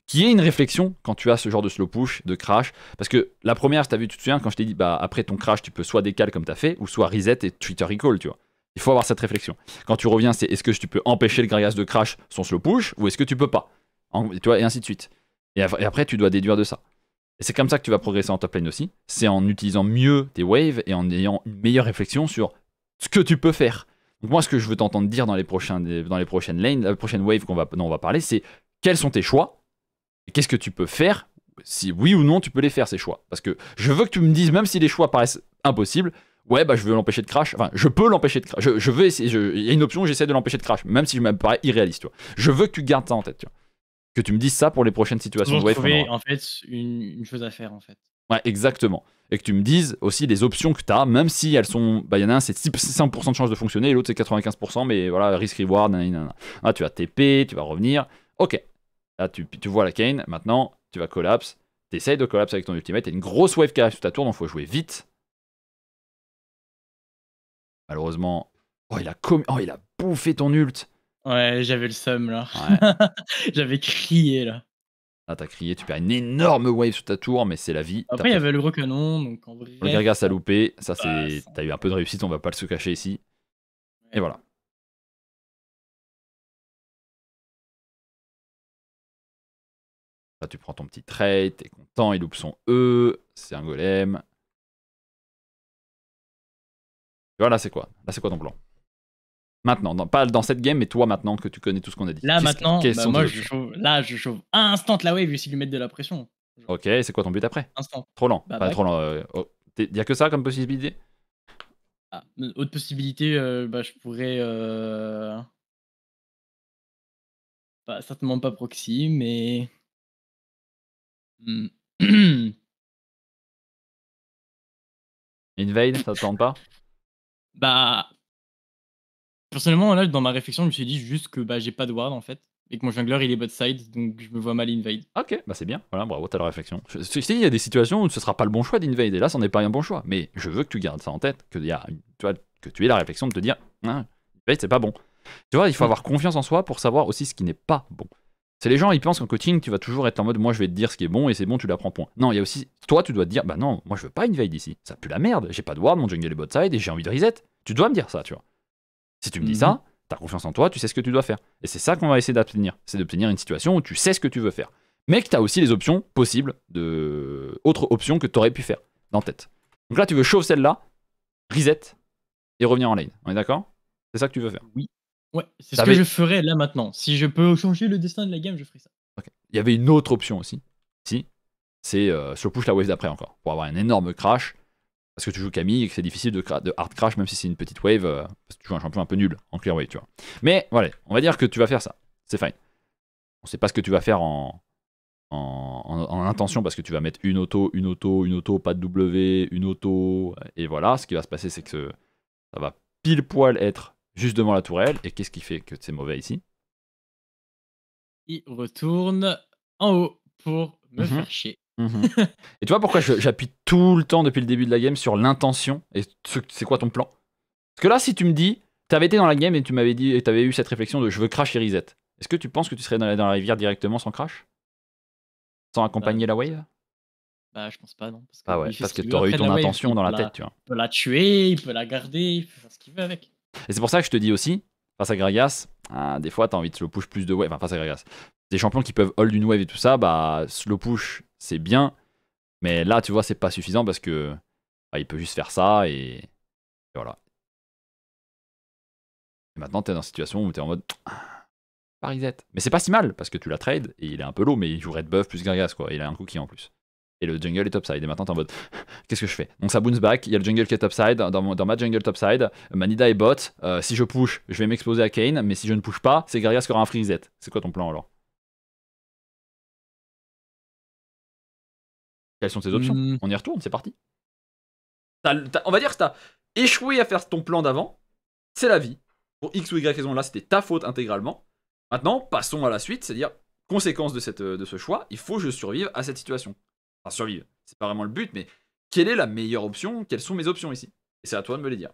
qu'il y ait une réflexion quand tu as ce genre de slow push, de crash. Parce que la première, t'as vu, tu te souviens quand je t'ai dit bah après ton crash tu peux soit décaler comme t'as fait ou soit reset et Twitter recall, tu vois. Il faut avoir cette réflexion. Quand tu reviens, c'est est-ce que tu peux empêcher le Gragas de crash son slow push ou est-ce que tu peux pas Et ainsi de suite. Et, après, tu dois déduire de ça. Et c'est comme ça que tu vas progresser en top lane aussi. C'est en utilisant mieux tes waves et en ayant une meilleure réflexion sur ce que tu peux faire. Donc moi, ce que je veux t'entendre dire dans les, prochains, dans les prochaines lanes, la prochaine wave qu'on va, dont on va parler, c'est quels sont tes choix et Qu'est-ce que tu peux faire Si oui ou non, tu peux les faire, ces choix. Parce que je veux que tu me dises, même si les choix paraissent impossibles, ouais bah je veux l'empêcher de crash enfin je peux l'empêcher de crash je, veux il y a une option j'essaie de l'empêcher de crash même si je me paraît irréaliste tu vois. je veux que tu gardes ça en tête tu vois. que tu me dises ça pour les prochaines situations Vous trouver en fait une, chose à faire en fait ouais exactement et que tu me dises aussi les options que tu as même si elles sont bah il y en a un c'est 100% de chance de fonctionner et l'autre c'est 95% mais voilà risk reward Ah, tu vas TP tu vas revenir ok là tu, tu vois la cane maintenant tu vas collapse t'essayes de collapse avec ton ultimate t'as une grosse wave qui arrive sous ta tour donc faut jouer vite Malheureusement, oh, il a, oh, il a bouffé ton ult. Ouais, j'avais le seum là. j'avais crié là. Ah, t'as crié, tu perds une énorme wave sur ta tour, mais c'est la vie. Après, il y avait le gros canon, donc en vrai. Le Gargas a loupé, ça c'est. T'as eu un peu de réussite, on va pas le se cacher ici. Et voilà. Là, tu prends ton petit trait, t'es content, il loupe son E, c'est un golem. là, c'est quoi Là, c'est quoi ton plan Maintenant, pas dans cette game, mais toi maintenant que tu connais tout ce qu'on a dit. Là maintenant, bah, moi je chauffe, là je chauffe instant la wave, j'essaie de lui mettre de la pression. Ok, c'est quoi ton but après Instant. Trop lent. Bah, pas euh, oh, a que ça comme possibilité ah, euh, Autre possibilité, euh, bah, je pourrais. certainement pas proxy, mais. Hmm. Invade, ça te pas bah, personnellement, là, dans ma réflexion, je me suis dit juste que bah, j'ai pas de ward en fait. Et que mon jungler il est bot side, donc je me vois mal invade. Ok, bah c'est bien, voilà, bravo, t'as la réflexion. sais, il y a des situations où ce sera pas le bon choix d'invade, et là, c'en est pas un bon choix. Mais je veux que tu gardes ça en tête, que, y a, tu, que tu aies la réflexion de te dire, hein, invade, c'est pas bon. Tu vois, il faut hmm. avoir confiance en soi pour savoir aussi ce qui n'est pas bon. C'est les gens, ils pensent qu'en coaching, tu vas toujours être en mode moi je vais te dire ce qui est bon et c'est bon, tu l'apprends point. Non, il y a aussi toi, tu dois te dire bah non, moi je veux pas une veille d'ici. Ça pue la merde, j'ai pas de ward, mon jungle est bot side et j'ai envie de reset. Tu dois me dire ça, tu vois. Si tu me dis ça, mhm. t'as confiance en toi, tu sais ce que tu dois faire. Et c'est ça qu'on va essayer d'obtenir. C'est d'obtenir une situation où tu sais ce que tu veux faire. Mais que t'as aussi les options possibles de autres options que t'aurais pu faire dans tête. Donc là, tu veux chauffer celle-là, reset et revenir en lane. On est d'accord C'est ça que tu veux faire Oui. Ouais, c'est ce que je ferais là maintenant. Si je peux changer le destin de la game, je ferai ça. Il y avait une autre option aussi. Si, c'est euh, push la wave d'après encore pour avoir un énorme crash. Parce que tu joues Camille et que c'est difficile de, de, hard crash, même si c'est une petite wave, euh, parce que tu joues un champion un peu nul en clear wave, tu vois. Mais voilà, on va dire que tu vas faire ça. C'est fine. On sait pas ce que tu vas faire en, en, intention parce que tu vas mettre une auto, une auto, une auto, pas de W, une auto, et voilà, ce qui va se passer c'est que ça va pile poil être juste devant la tourelle. Et qu'est-ce qui fait que c'est mauvais ici Il retourne en haut pour me marcher mhm. mhm. et tu vois pourquoi j'appuie tout le temps depuis le début de la game sur l'intention et c'est quoi ton plan Parce que là, si tu me dis, t'avais été dans la game et tu m'avais dit, et t'avais eu cette réflexion de je veux crash et est-ce que tu penses que tu serais dans la, rivière directement sans crash Sans accompagner bah, la wave Bah, je pense pas, non. Parce que, ah ouais, parce que eu ton intention dans la, tête, tu vois. Il peut la tuer, il peut la garder, il peut faire ce qu'il veut avec. Et c'est pour ça que je te dis aussi, face à Gragas, hein, des fois, t'as envie de slow push plus de wave. Enfin, face à Gragas. Des champions qui peuvent hold une wave et tout ça, bah, slow push, c'est bien. Mais là, tu vois, c'est pas suffisant parce que bah, il peut juste faire ça et, voilà. Et maintenant, t'es dans une situation où t'es en mode. Parisette. Mais c'est pas si mal parce que tu la trades et il est un peu low, mais il joue Red Buff plus Gragas quoi. il a un cookie en plus et le jungle est topside. Et maintenant, t'es en mode, qu'est-ce que je fais Donc ça bounce back, il y a le jungle qui est topside, dans, dans ma jungle topside, Manida est bot, euh, si je push, je vais m'exposer à Kane, mais si je ne push pas, c'est Gragas qui aura un free C'est quoi ton plan alors Quelles sont tes options hmm. On y retourne, c'est parti. on va dire que t'as échoué à faire ton plan d'avant, c'est la vie. Pour X ou Y raison, là, c'était ta faute intégralement. Maintenant, passons à la suite, c'est-à-dire, conséquence de euh, ce choix, il faut que je survive à cette situation. Enfin, survivre, c'est pas vraiment le but, mais quelle est la meilleure option Quelles sont mes options ici Et c'est à toi de me les dire.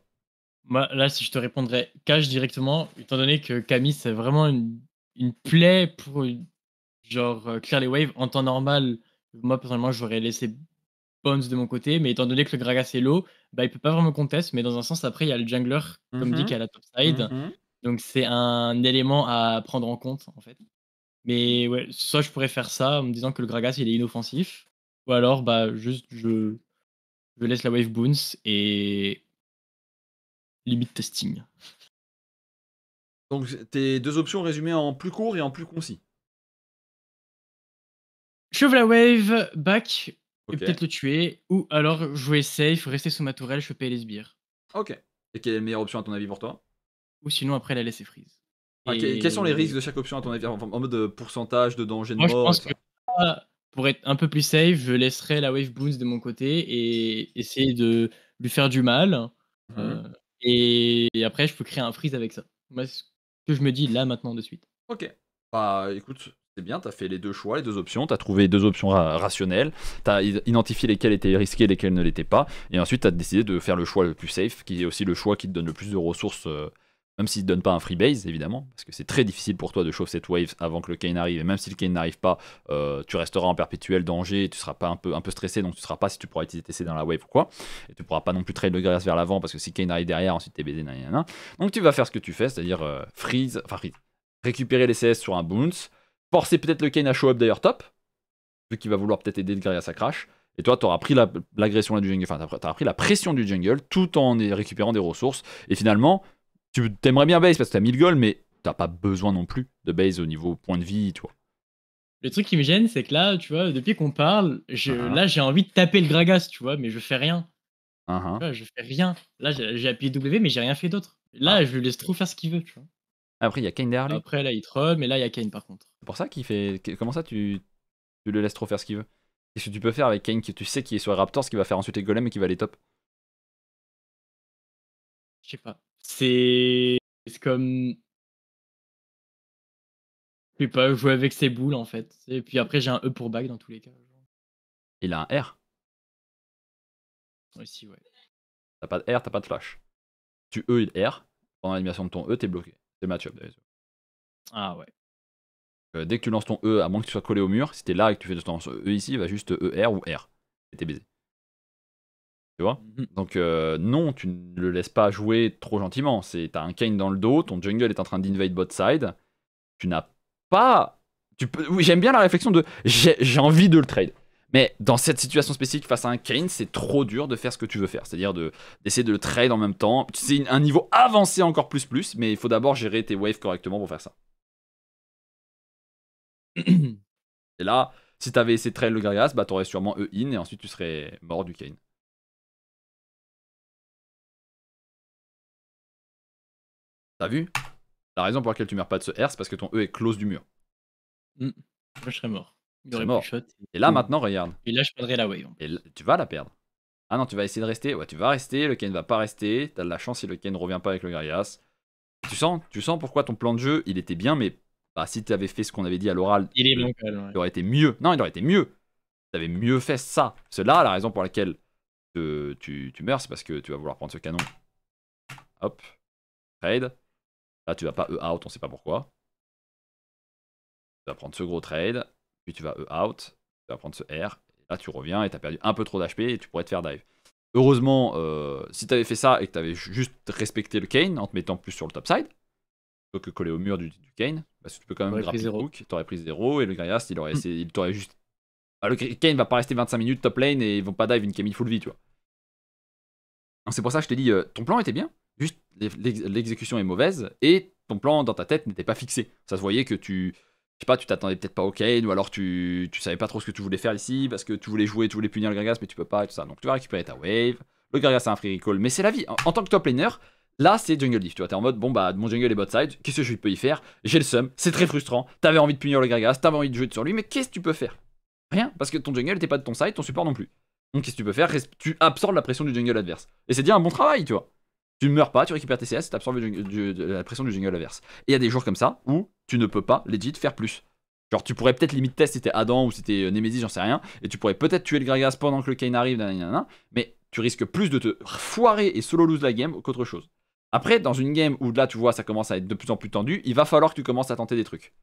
Moi, là, si je te répondrais cash directement, étant donné que Camille, c'est vraiment une, plaie pour genre euh, clear les waves en temps normal. Moi, personnellement, j'aurais laissé Bones de mon côté, mais étant donné que le Gragas est low, bah, il peut pas vraiment contester mais dans un sens, après, il y a le jungler, comme dit, mhm. qui est à la top side. Mhm. Donc, c'est un élément à prendre en compte, en fait. Mais ouais, soit je pourrais faire ça en me disant que le Gragas, il est inoffensif. Ou alors, bah, juste, je, laisse la wave boons et limite testing. Donc, tes deux options résumées en plus court et en plus concis. Shove la wave, back, et peut-être le tuer, ou alors jouer safe, rester sous ma tourelle, choper les sbires. Ok. Et quelle est la meilleure option à ton avis pour toi Ou sinon, après, la laisser freeze. Ah, quels sont les risques de chaque option à ton avis En mode euh, pourcentage de danger de mort je pense pour être un peu plus safe, je laisserai la Wave boost de mon côté et essayer de lui faire du mal. Mhm. Euh, et, après, je peux créer un freeze avec ça. ce que je me dis là, maintenant, de suite. Ok. Bah, écoute, c'est bien, t'as fait les deux choix, les deux options, t'as trouvé deux options rationnelles, t'as identifié lesquelles étaient risquées, et lesquelles ne l'étaient pas, et ensuite t'as décidé de faire le choix le plus safe, qui est aussi le choix qui te donne le plus de ressources. Euh, même s'il ne donne pas un free base, évidemment, parce que c'est très difficile pour toi de chauffer cette wave avant que le Kane arrive, et même si le Kane n'arrive pas, euh, tu resteras en perpétuel danger, tu seras pas un peu, un peu stressé, donc tu ne seras pas si tu pourras utiliser TC dans la wave ou quoi, et tu ne pourras pas non plus trade le grass vers l'avant, parce que si Kane arrive derrière, ensuite t'es BD, nanana. Donc tu vas faire ce que tu fais, c'est-à-dire euh, freeze, enfin récupérer les CS sur un bounce, forcer peut-être le Kane à show up d'ailleurs top, vu qu'il va vouloir peut-être aider le grass à crash, et toi, tu auras pris l'agression la, du jungle, enfin, tu auras pris la pression du jungle tout en récupérant des ressources. Et finalement, tu t'aimerais bien base parce que t'as 1000 goals, mais t'as pas besoin non plus de base au niveau point de vie, tu vois. Le truc qui me gêne, c'est que là, tu vois, depuis qu'on parle, là, j'ai envie de taper le Gragas, tu vois, mais je fais rien. Ah je fais rien. Là, j'ai, appuyé W, mais j'ai rien fait d'autre. Là, ah. je lui laisse trop faire ce qu'il veut, tu vois. Après, il y a Kane derrière Après, là, il troll, mais là, il y a Kane par contre. C'est pour ça qu'il fait. Comment ça, tu, le laisses trop faire ce qu'il veut Qu'est-ce que tu peux faire avec Kane qui tu sais qu'il est sur Raptor, ce qui va faire ensuite les golem et qui va les top Je sais pas. C'est comme. Je peux pas, jouer avec ses boules en fait. Et puis après, j'ai un E pour back dans tous les cas. Il a un R Aussi, ouais. T'as pas de R, t'as pas de flash. Tu E, il R. Pendant l'animation de ton E, t'es bloqué. C'est match-up Ah ouais. Euh, dès que tu lances ton E, à moins que tu sois collé au mur, si t'es là et que tu fais de ton E ici, il va juste E R ou R. Et t'es baisé vois mhm. Donc euh, non, tu ne le laisses pas jouer trop gentiment. C'est t'as un Kane dans le dos, ton jungle est en train d'invade bot side. Tu n'as pas. Tu peux. Oui, j'aime bien la réflexion de j'ai envie de le trade. Mais dans cette situation spécifique face à un Kane, c'est trop dur de faire ce que tu veux faire, c'est-à-dire d'essayer de, le trade en même temps. C'est un niveau avancé encore plus plus, mais il faut d'abord gérer tes waves correctement pour faire ça. Et là, si t'avais essayé de trade le Gragas, bah t'aurais sûrement E-in et ensuite tu serais mort du Kane. T'as vu La raison pour laquelle tu meurs pas de ce R, c'est parce que ton E est close du mur. Hmm. Moi, je serais mort. Il aurait mort. et... là, maintenant, regarde. Et là, je perdrais la wave. Et tu vas la perdre. Ah non, tu vas essayer de rester. Ouais, tu vas rester. Le Ken va pas rester. T'as de la chance si le Ken ne revient pas avec le Garias. Tu sens, tu sens pourquoi ton plan de jeu, il était bien, mais bah, si tu avais fait ce qu'on avait dit à l'oral, il, il, aurait été mieux. Non, il aurait été mieux. Tu avais mieux fait ça. Cela la raison pour laquelle euh, tu, tu meurs, c'est parce que tu vas vouloir prendre ce canon. Hop. Trade. Là, tu vas pas E-out, on sait pas pourquoi. Tu vas prendre ce gros trade, puis tu vas E-out, tu vas prendre ce R. Et là, tu reviens et tu as perdu un peu trop d'HP et tu pourrais te faire dive. Heureusement, euh, si tu avais fait ça et que tu avais juste respecté le Kane en te mettant plus sur le side, plutôt que coller au mur du, du Kane, parce bah, que tu peux quand même tu aurais pris 0 et le Grayas, il aurait, hmm. essayé, t'aurait juste. Bah, le Kane va pas rester 25 minutes top lane et ils vont pas dive une Camille full vie, tu vois. C'est pour ça que je t'ai dit, euh, ton plan était bien, l'exécution est mauvaise et ton plan dans ta tête n'était pas fixé. Ça se voyait que tu, je sais pas, tu t'attendais peut-être pas au Kane, ou alors tu, tu savais pas trop ce que tu voulais faire ici, parce que tu voulais jouer, tu voulais punir le Gragas, mais tu peux pas, et tout ça. Donc tu vas récupérer ta wave, le Gragas a un free recall, mais c'est la vie. En, tant que top laner, là c'est jungle diff, tu vois, t'es en mode, bon bah mon jungle est bot side, qu'est-ce que je peux y faire J'ai le sum, c'est très frustrant, t'avais envie de punir le Gragas, t'avais envie de jouer sur lui, mais qu'est-ce que tu peux faire Rien, parce que ton jungle n'était pas de ton side, ton support non plus. Donc qu'est-ce que tu peux faire Tu absorbes la pression du jungle adverse. Et c'est déjà un bon travail, tu vois. Tu meurs pas, tu récupères tes CS, tu absorbes la pression du jungle adverse. Et il y a des jours comme ça où tu ne peux pas, legit, faire plus. Genre, tu pourrais peut-être limite test si t'es Adam ou si t'es euh, Nemesis, j'en sais rien, et tu pourrais peut-être tuer le Gragas pendant que le Kane arrive, nanana, mais tu risques plus de te foirer et solo lose la game qu'autre chose. Après, dans une game où là, tu vois, ça commence à être de plus en plus tendu, il va falloir que tu commences à tenter des trucs.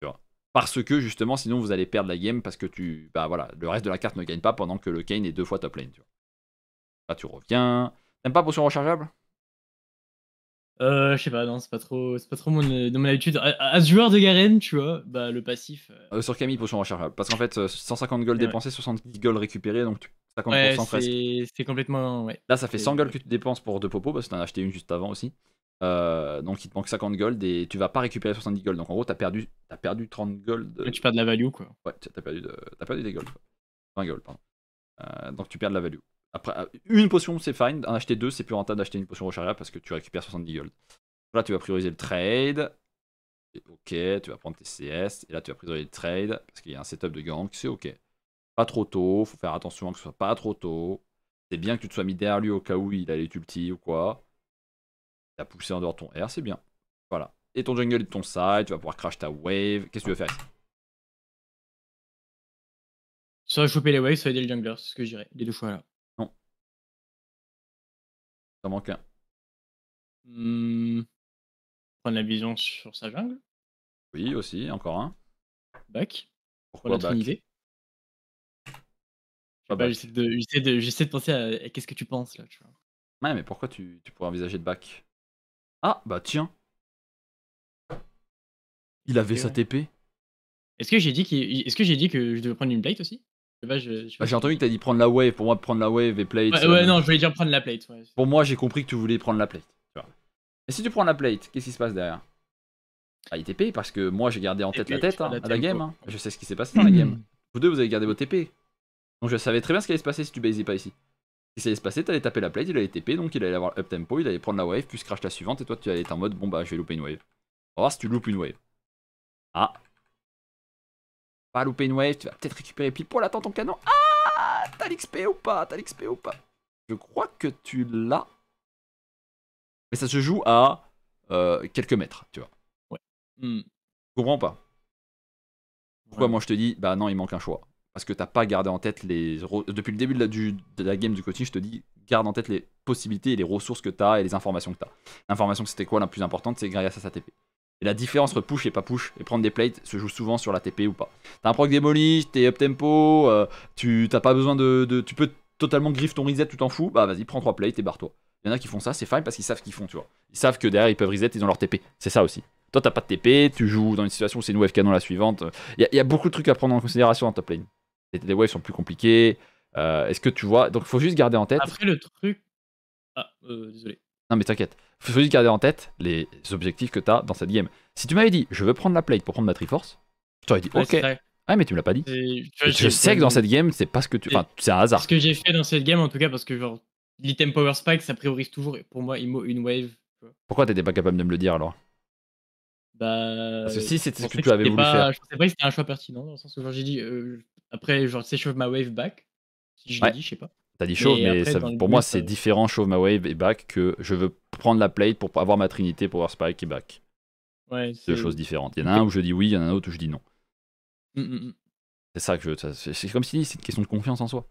Tu vois. Parce que justement, sinon, vous allez perdre la game parce que tu. Bah voilà, le reste de la carte ne gagne pas pendant que le Kane est deux fois top lane. Tu Là, tu reviens. T'aimes pas potion rechargeable euh, je sais pas, non, c'est pas trop, c'est pas trop mon, dans mon habitude. À, ah, ah, joueur de Garen, tu vois, bah le passif. Euh. Euh, sur Camille, potion rechargeable. Parce qu'en fait, 150 euh, gold dépensés, 70 gold récupérés, donc 50% ouais, C'est complètement. Ouais. Là, ça fait 100 gold que tu dépenses pour deux popos, parce que t'en as acheté une juste avant aussi. donc il te manque 50 gold et tu vas pas récupérer 70 gold. Donc en gros, t'as perdu, as perdu 30 gold. tu perds de la value, quoi. Ouais, t'as perdu, perdu des gold. 20 gold, pardon. donc tu perds de la value. Après, euh, une potion c'est fine, un acheter deux c'est plus rentable d'acheter une potion rechargeable parce que tu récupères 70 gold. Là tu vas prioriser le trade, ok, tu vas prendre tes CS, et là tu vas prioriser le trade parce qu'il y a un setup de gank, c'est ok. Pas trop tôt, faut faire attention que ce soit pas trop tôt. C'est bien que tu te sois mis derrière lui au cas où il allait petit ou quoi. as poussé en dehors ton R, c'est bien. Voilà. Et ton jungle est ton side, tu vas pouvoir crash ta wave. Qu'est-ce que tu veux faire ici Soit choper les waves, soit aider le jungler, c'est ce que je dirais, les deux choix là manque un. Hmm, prendre la vision sur sa jungle Oui, aussi, encore un. Back Pourquoi pour la J'essaie de, penser à, qu'est-ce que tu penses là. Tu vois. Ouais, mais pourquoi tu, tu pourrais envisager de back Ah, bah tiens Il avait sa TP Est-ce que j'ai dit, qu est que, j'ai dit que je devais prendre une plate aussi bah, j'ai entendu que t'as dit prendre la wave. Pour moi, prendre la wave et plate. Ouais, ouais non, je voulais dire prendre la plate. Pour moi, j'ai compris que tu voulais prendre la plate. Et si tu prends la plate, qu'est-ce qui se passe derrière Ah, il TP parce que moi, j'ai gardé en tête la tête la à hein, la game. Hein. Je sais ce qui s'est passé dans la game. Vous deux, vous avez gardé vos TP. Donc je savais très bien ce qui allait se passer si tu baisais pas ici. Ce qui allait se passer, t'allais taper la plate, il allait TP, donc il allait avoir up tempo, il allait prendre la wave, puis crash la suivante, et toi, tu allais être en mode bon bah, je vais louper une wave. On va voir si tu loupes une wave. Ah, pas louper une wave, tu vas peut-être récupérer pile poil. Attends ton canon. Ah T'as l'XP ou pas T'as l'XP ou pas Je crois que tu l'as. Mais ça se joue à euh, quelques mètres, tu vois. Ouais. Hmm. comprends pas. Pourquoi moi je te dis, bah non, il manque un choix. Parce que t'as pas gardé en tête les. Depuis le début de la, de la game du coaching, je te dis, garde en tête les possibilités et les ressources que t'as et les informations que t'as. L'information, que c'était quoi la plus importante C'est grâce à sa TP. Et la différence entre push et pas push et prendre des plates se joue souvent sur la TP ou pas. T'as un proc démoli, t'es up tempo, euh, tu t'as pas besoin de, Tu peux totalement griff ton reset, tu t'en fous, bah vas-y, prends 3 plates et barre-toi. Il y en a qui font ça, c'est fine parce qu'ils savent ce qu'ils font, tu vois. Ils savent que derrière ils peuvent reset, ils ont leur TP. C'est ça aussi. Toi t'as pas de TP, tu joues dans une situation où c'est une wave canon la suivante. Il y, a beaucoup de trucs à prendre en considération en top lane. Les, waves sont plus compliquées. Euh, est-ce que tu vois. Donc faut juste garder en tête. Après le truc. Ah, euh, désolé. Non mais t'inquiète faut juste garder en tête les objectifs que tu as dans cette game. Si tu m'avais dit, je veux prendre la plate pour prendre ma Triforce, je t'aurais dit, ok. Ah, mais tu me l'as pas dit. je sais que dans cette game, c'est pas ce que tu. Enfin, c'est un hasard. Ce que j'ai fait dans cette game, en tout cas, parce que l'item Power Spike, ça priorise toujours, pour moi, une wave. Pourquoi t'étais pas capable de me le dire alors bah, Parce que si c'était ce que, tu avais voulu faire. C'est vrai que c'était un choix pertinent, dans le sens où j'ai dit, euh, après, genre, tu sais, ma wave back. Si je l'ai dit, je sais pas. T'as dit chauve, mais, pour moi, c'est euh, différent chauve ma wave et back que je veux prendre la plate pour avoir ma trinité, pour avoir spike et back. Ouais, c'est deux choses différentes. Il y en a un où je dis oui, il y en a un autre où je dis non. Hum, hum, hum. C'est ça que je. C'est comme si c'est une question de confiance en soi.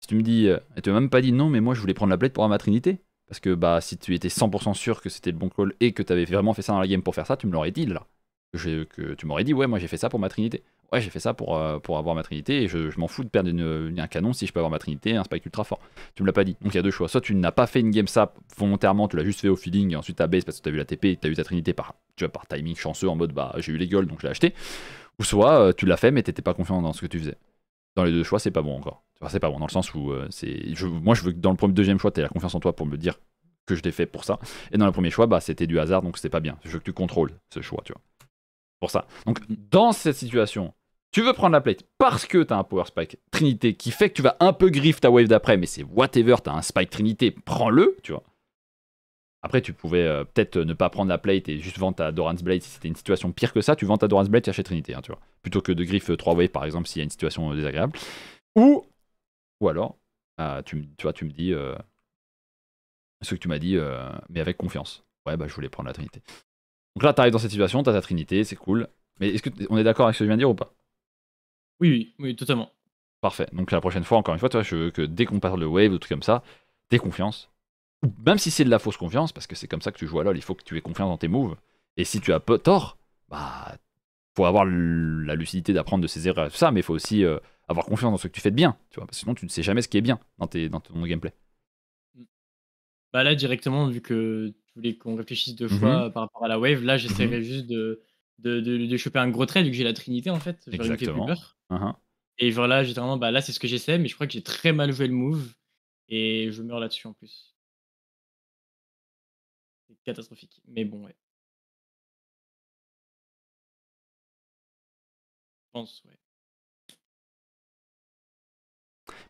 Si tu me dis, et tu m'as même pas dit non, mais moi je voulais prendre la plate pour avoir ma trinité. Parce que bah si tu étais 100% sûr que c'était le bon call et que tu avais vraiment fait ça dans la game pour faire ça, tu me l'aurais dit là. que tu m'aurais dit, ouais, moi j'ai fait ça pour ma trinité ouais, j'ai fait ça pour, euh, pour avoir ma Trinité et je, m'en fous de perdre une, un canon si je peux avoir ma Trinité un spike ultra fort. Tu me l'as pas dit. Donc il y a deux choix. Soit tu n'as pas fait une game sap volontairement, tu l'as juste fait au feeling et ensuite as base parce que tu as vu la TP et tu as eu ta Trinité par, tu vois, par timing chanceux en mode bah j'ai eu les gueules donc je l'ai acheté. Ou soit euh, tu l'as fait mais t'étais pas confiant dans ce que tu faisais. Dans les deux choix, c'est pas bon encore. c'est pas bon dans le sens où euh, c'est. moi je veux que dans le premier, deuxième choix, tu aies la confiance en toi pour me dire que je t'ai fait pour ça. Et dans le premier choix, bah c'était du hasard donc c'était pas bien. Je veux que tu contrôles ce choix, tu vois pour ça. Donc, dans cette situation, tu veux prendre la plate parce que t'as un power spike Trinité qui fait que tu vas un peu griffe ta wave d'après, mais c'est whatever, t'as un spike Trinité, prends-le, tu vois. Après, tu pouvais euh, peut-être euh, ne pas prendre la plate et juste vendre ta Doran's Blade si c'était une situation pire que ça. Tu vends ta Doran's Blade et achètes Trinité, hein, tu vois. Plutôt que de griffe 3 euh, wave par exemple s'il y a une situation désagréable. Ou, ou alors, tu, vois, tu me dis ce que tu m'as dit, mais avec confiance. Ouais, bah je voulais prendre la Trinité. Donc là, t'arrives dans cette situation, t'as ta Trinité, c'est cool. Mais est-ce que on est d'accord avec ce que je viens de dire ou pas oui, oui, oui, totalement. Parfait. Donc la prochaine fois, encore une fois, toi, je veux que dès qu'on parle de wave ou des trucs comme ça, t'aies confiance. Même si c'est de la fausse confiance, parce que c'est comme ça que tu joues à LoL, il faut que tu aies confiance dans tes moves. Et si tu as tort, bah, faut avoir la lucidité d'apprendre de ses erreurs tout ça, mais il faut aussi euh, avoir confiance dans ce que tu fais de bien, tu vois, parce que sinon tu ne sais jamais ce qui est bien dans, tes, dans ton gameplay. Mm. Bah là, directement, vu que tu voulais qu'on réfléchisse deux fois mm-hmm. par rapport à la wave, là, j'essaierai mm-hmm. juste de de, de, choper un gros trait, vu que j'ai la trinité en fait. Exactement. Uh-huh. Et voilà, généralement, bah, là, c'est ce que j'essaie, mais je crois que j'ai très mal joué le move. Et je meurs là-dessus en plus. C'est catastrophique. Mais bon, ouais. Je pense, ouais.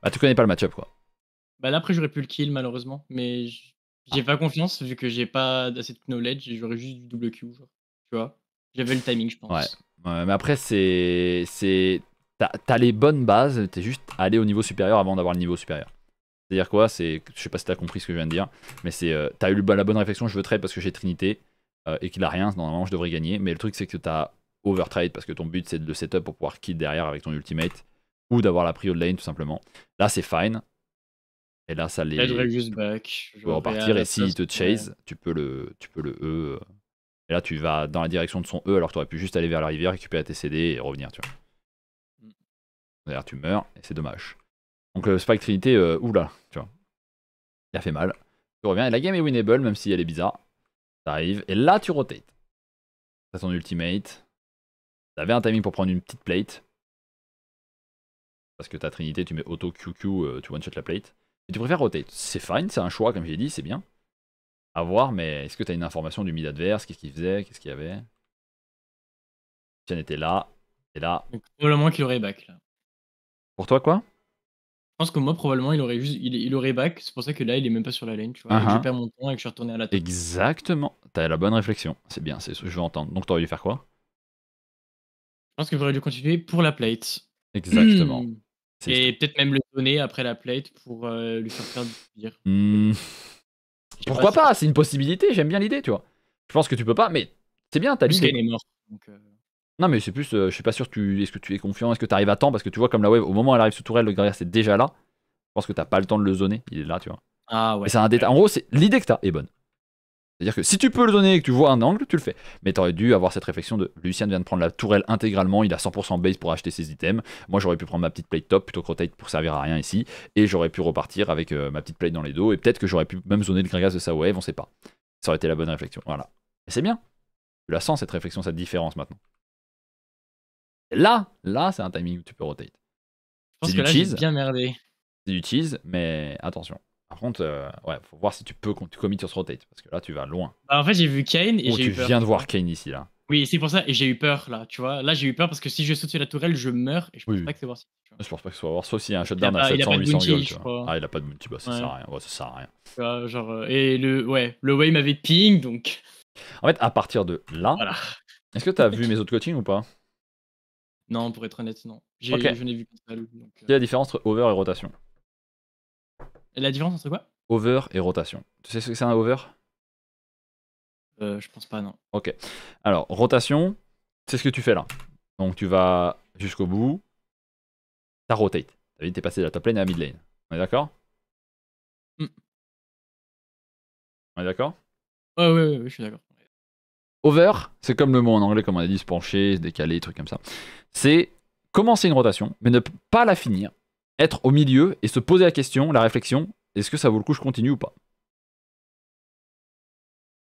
Bah, tu connais pas le matchup quoi. Bah, là, après, j'aurais pu le kill, malheureusement. Mais j'ai pas confiance, vu que j'ai pas assez de knowledge. J'aurais juste du double Q, Tu vois J'avais le timing, je pense. Ouais. ouais mais après, c'est. T'as les bonnes bases, t'es juste allé au niveau supérieur avant d'avoir le niveau supérieur. C'est-à-dire quoi C'est, Je sais pas si t'as compris ce que je viens de dire, mais c'est euh, t'as eu la bonne réflexion, je veux trade parce que j'ai Trinité euh, et qu'il a rien, normalement je devrais gagner, mais le truc c'est que t'as overtrade parce que ton but c'est de le setup pour pouvoir kill derrière avec ton ultimate ou d'avoir la prio de lane tout simplement. Là c'est fine. Et là ça les. Tu peux repartir et s'il te chase, tu peux le tu peux le E. Euh, et là tu vas dans la direction de son E alors tu aurais pu juste aller vers la rivière, récupérer tes CD et revenir, tu vois. D'ailleurs, tu meurs, et c'est dommage. Donc le euh, Spike Trinité, euh, oula, tu vois. Il a fait mal. Tu reviens, et la game est winnable, même si elle est bizarre. T'arrives, et là tu rotates. T'as ton ultimate. T'avais un timing pour prendre une petite plate. Parce que ta Trinité, tu mets auto QQ, euh, tu one-shot la plate. Et tu préfères rotate. C'est fine, c'est un choix, comme j'ai dit, c'est bien. À voir, mais est-ce que t'as une information du mid adverse Qu'est-ce qu'il faisait Qu'est-ce qu'il y avait Tiens était là, et là. Donc, probablement qu'il aurait back là. Pour toi, quoi je pense que moi, probablement, il aurait, juste, il, il aurait back. C'est pour ça que là, il est même pas sur la lane. Tu vois, ah, Je hein. perds mon temps et que je suis retourné à la tête. Exactement. T'as la bonne réflexion. C'est bien, c'est ce que je veux entendre. Donc, aurais dû faire quoi Je pense que j'aurais dû continuer pour la plate. Exactement. Hmm. Et peut-être même le donner après la plate pour euh, lui faire faire du pire. Hmm. Pourquoi pas, C'est une possibilité. J'aime bien l'idée, tu vois. Je pense que tu peux pas, mais c'est bien, t'as l'idée. est mort. Donc, euh. Non, mais c'est plus, euh, je suis pas sûr que tu. Est-ce que tu es confiant Est-ce que tu arrives à temps Parce que tu vois, comme la wave, au moment où elle arrive sous tourelle, le Gragas est déjà là. Je pense que t'as pas le temps de le zoner. Il est là, tu vois. Ah ouais. un En gros, c'est l'idée que t'as est bonne. C'est-à-dire que si tu peux le zoner et que tu vois un angle, tu le fais. Mais t'aurais dû avoir cette réflexion de Lucien vient de prendre la tourelle intégralement, il a 100% base pour acheter ses items. Moi j'aurais pu prendre ma petite plate top plutôt que rotate pour servir à rien ici. Et j'aurais pu repartir avec euh, ma petite plate dans les dos. Et peut-être que j'aurais pu même zoner le Gregas de sa wave, on sait pas. Ça aurait été la bonne réflexion. Voilà. Et c'est bien. Tu la sens cette réflexion, cette différence maintenant. Là, là, c'est un timing où tu peux rotate. Je pense que là, cheese. bien merdé. C'est du cheese, mais attention. Par contre, euh, ouais, faut voir si tu peux tu commit sur ce rotate, parce que là, tu vas loin. Bah, en fait, j'ai vu Kane et oh, j'ai eu peur. Tu viens de voir Kane ici, là. Oui, c'est pour ça, et j'ai eu peur, là, tu vois. Là, j'ai eu peur parce que si je saute sur la tourelle, je meurs, et je pense pas que c'est voir si. Je pense pas que ce soit voir, sauf s'il y a un shutdown à 700, 800 gueules, tu vois. Ah, il a pas de multi, bah, ça sert à rien. Ouais, ça sert à rien. genre, euh, et le, ouais, le wave m'avait ping, donc. En fait, à partir de là, est-ce que t'as vu mes autres coachings ou pas non, pour être honnête, non. J'ai, Je n'ai vu qu'un seul. Donc, euh. Quelle est la différence entre over et rotation La différence entre quoi Over et rotation. Tu sais ce que c'est un over euh, Je pense pas, non. Ok. Alors, rotation, c'est ce que tu fais là. Donc tu vas jusqu'au bout, ça rotate. tu es t'es passé de la top lane à la mid lane. On est d'accord hmm. On est d'accord ouais, ouais, ouais, je suis d'accord. Over, c'est comme le mot en anglais, comme on a dit, se pencher, se décaler, trucs comme ça. C'est commencer une rotation, mais ne pas la finir, être au milieu et se poser la question, la réflexion, est-ce que ça vaut le coup je continue ou pas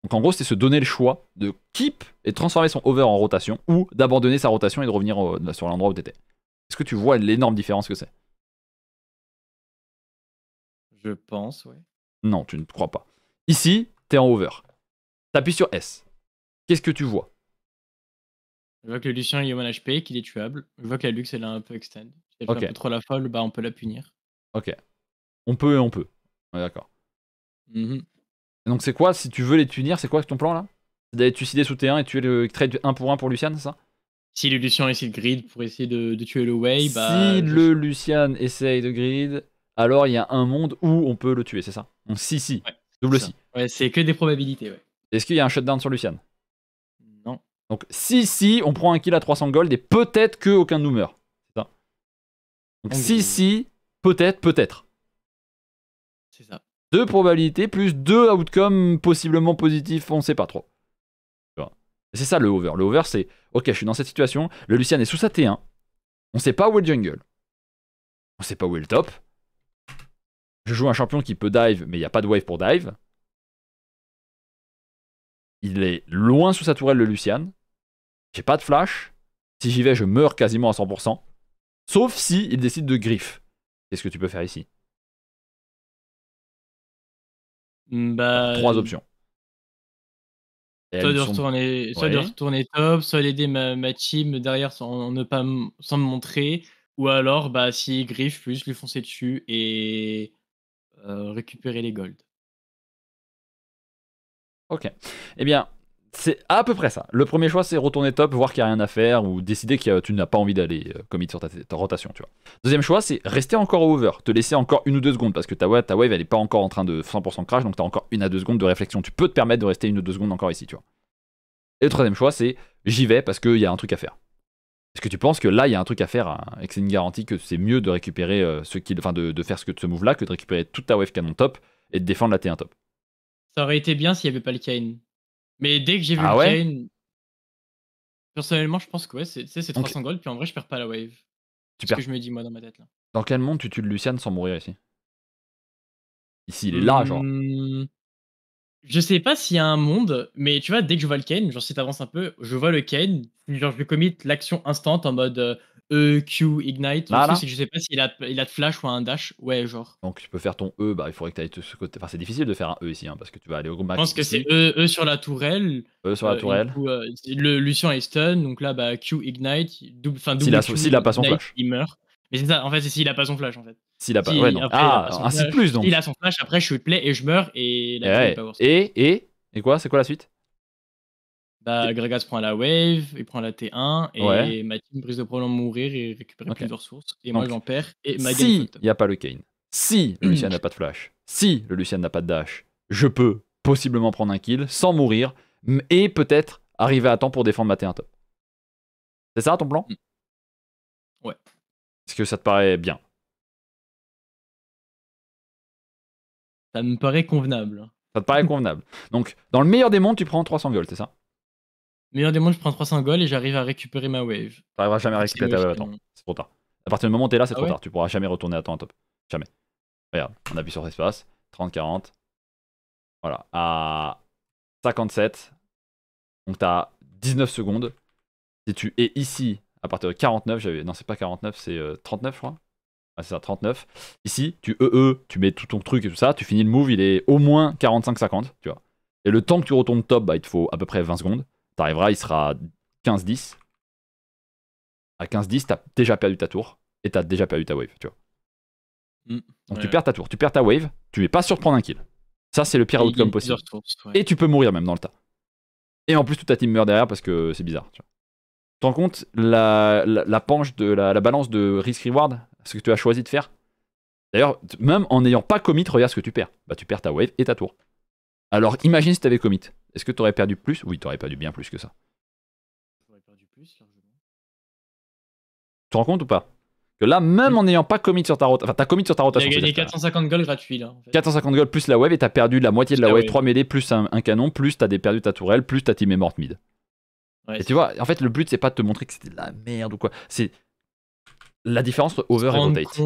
Donc en gros, c'est se donner le choix de keep et transformer son over en rotation, ou d'abandonner sa rotation et de revenir euh, sur l'endroit où tu étais. Est-ce que tu vois l'énorme différence que c'est Je pense, oui. Non, tu ne crois pas. Ici, tu es en over. tu appuies sur S. Qu'est-ce que tu vois Je vois que le Lucien est moins HP, qu'il est tuable. Je vois que la Lux, elle a un peu extend. Si elle okay. trop la folle, bah on peut la punir. Ok. On peut et on peut. d'accord. Mhm. Donc c'est quoi, si tu veux les punir, c'est quoi ton plan là C'est d'aller suicider sous T1 et tuer le trade 1 pour 1 pour Lucian, c'est ça Si le Lucien essaie de grid pour essayer de, tuer le Way, bah... Si le Lucian essaye de grid, alors il y a un monde où on peut le tuer, c'est ça On si, si. Double si. Ouais, c'est que des probabilités, ouais. Est-ce qu'il y a un shutdown sur Lucian donc si, si, on prend un kill à 300 gold et peut-être que aucun nous meurt. Ça. Donc ah si, si, peut-être, peut-être. C'est ça. Deux probabilités plus deux outcomes possiblement positifs, on sait pas trop. C'est ça le over. Le over, c'est ok, je suis dans cette situation, le Lucian est sous sa T1, on sait pas où est le jungle, on sait pas où est le top. Je joue un champion qui peut dive, mais il n'y a pas de wave pour dive. Il est loin sous sa tourelle, le Lucian. J'ai pas de flash. Si j'y vais, je meurs quasiment à 100%. Sauf si il décide de griffe. Qu'est-ce que tu peux faire ici hmm, bah, Trois euh, options. soit, de retourner, soit de retourner top, soit d'aider ma, team derrière sans, ne pas sans me montrer, ou alors bah, si griffe plus lui foncer dessus et euh, récupérer les golds. Ok. Eh bien, c'est à peu près ça. Le premier choix, c'est retourner top, voir qu'il n'y a rien à faire ou décider que euh, tu n'as pas envie d'aller euh, commit sur ta, rotation, tu vois. Deuxième choix, c'est rester encore au over, te laisser encore une ou deux secondes parce que ta wave, ta elle n'est pas encore en train de 100% crash, donc tu as encore une à deux secondes de réflexion. Tu peux te permettre de rester une ou deux secondes encore ici, tu vois. Et le troisième choix, c'est j'y vais parce qu'il y a un truc à faire. Est-ce que tu penses que là, il y a un truc à faire et que c'est une garantie que c'est mieux de récupérer euh, ce qu'il, enfin de, faire ce, ce move-là que de récupérer toute ta wave canon top et de défendre la T1 top Ça aurait été bien s'il n'y avait pas le Kane. Mais dès que j'ai vu le ah personnellement, je pense que ouais, c'est, c'est 300 gold, puis en vrai, je perds pas la wave. c'est ce que je me dis, moi, dans ma tête. là. Dans quel monde tu tues le Lucian sans mourir ici Ici, il est là, genre. Hmm. Je sais pas s'il y a un monde, mais tu vois, dès que je vois le Kane, genre si t'avances un peu, je vois le Kane, genre je commit l'action instant en mode euh, e q Ignite. je sais pas s'il a, il a de flash ou un dash. Ouais, genre. Donc tu peux faire ton E, bah il faudrait que tu ailles de ce côté. Enfin, c'est difficile de faire un E ici, hein, parce que tu vas aller au max. Je pense que c'est E, e sur la tourelle. E sur la euh, tourelle. Coup, euh, le Lucien est stun, donc là, bah Q Ignite. Double, enfin, double Q, pas son flash. Il meurt. Mais c'est ça, en fait, c'est s'il a pas son flash, en fait. S'il a pas. ouais, non. ah, un plus donc. S'il a son flash, après je play et je meurs et la eh pas et, et, et quoi C'est quoi la suite bah, Gregas prend la wave, il prend la T1, et ma team brise de problème mourir et récupérer plusieurs sources. Et moi, j'en perds. Et ma si il n'y a pas le Kane, si le Lucian n'a pas de flash, si le Lucien n'a pas de dash, je peux possiblement prendre un kill sans mourir et peut-être arriver à temps pour défendre ma T1 top. C'est ça ton plan mm. Ouais. Est-ce que ça te paraît bien Ça me paraît convenable. Hein. Ça te paraît convenable. Donc, dans le meilleur des mondes, tu prends 300 gold, c'est ça Meilleur des mondes, je prends 300 goals et j'arrive à récupérer ma wave. T'arriveras jamais à récupérer ta wave attends, C'est trop tard. À partir du moment où t'es là, c'est ah trop tard. Tu pourras jamais retourner à temps à top. Jamais. Regarde, on appuie sur espace. 30, 40. Voilà. À 57. Donc t'as 19 secondes. Si tu es ici, à partir de 49, j'avais. Non, c'est pas 49, c'est 39, euh, je crois. Ah, c'est ça, 39. Ici, tu EE, e, tu mets tout ton truc et tout ça, tu finis le move, il est au moins 45-50, tu vois. Et le temps que tu retournes top, bah, il te faut à peu près 20 secondes. T'arriveras, il sera 15-10. À 15-10, t'as déjà perdu ta tour et t'as déjà perdu ta wave, tu vois. Mm. Donc tu perds ta tour, tu perds ta wave, tu es pas sûr de prendre un kill. Ça, c'est le pire outcome possible. Et tu peux mourir même dans le tas. Et en plus, toute ta team meurt derrière parce que c'est bizarre. Tu te rends compte la, penche de la, la balance de risk-reward, ce que tu as choisi de faire D'ailleurs, même en n'ayant pas commit, regarde ce que tu perds. Bah, tu perds ta wave et ta tour. Alors, imagine si tu avais commit. Est-ce que tu aurais perdu plus Oui, tu aurais perdu bien plus que ça. Tu te rends compte ou pas que là, même en n'ayant pas commit sur ta rotation, enfin t'as commit sur ta rotation. a gagné 450 goals gratuits là. 450 goals plus la wave et t'as perdu la moitié de la, wave, 3 mêlées plus un, canon, plus t'as déperdu ta tourelle, plus ta team est morte mid. et tu vois, en fait, le but c'est pas de te montrer que c'était de la merde ou quoi. C'est la différence entre over et rotate.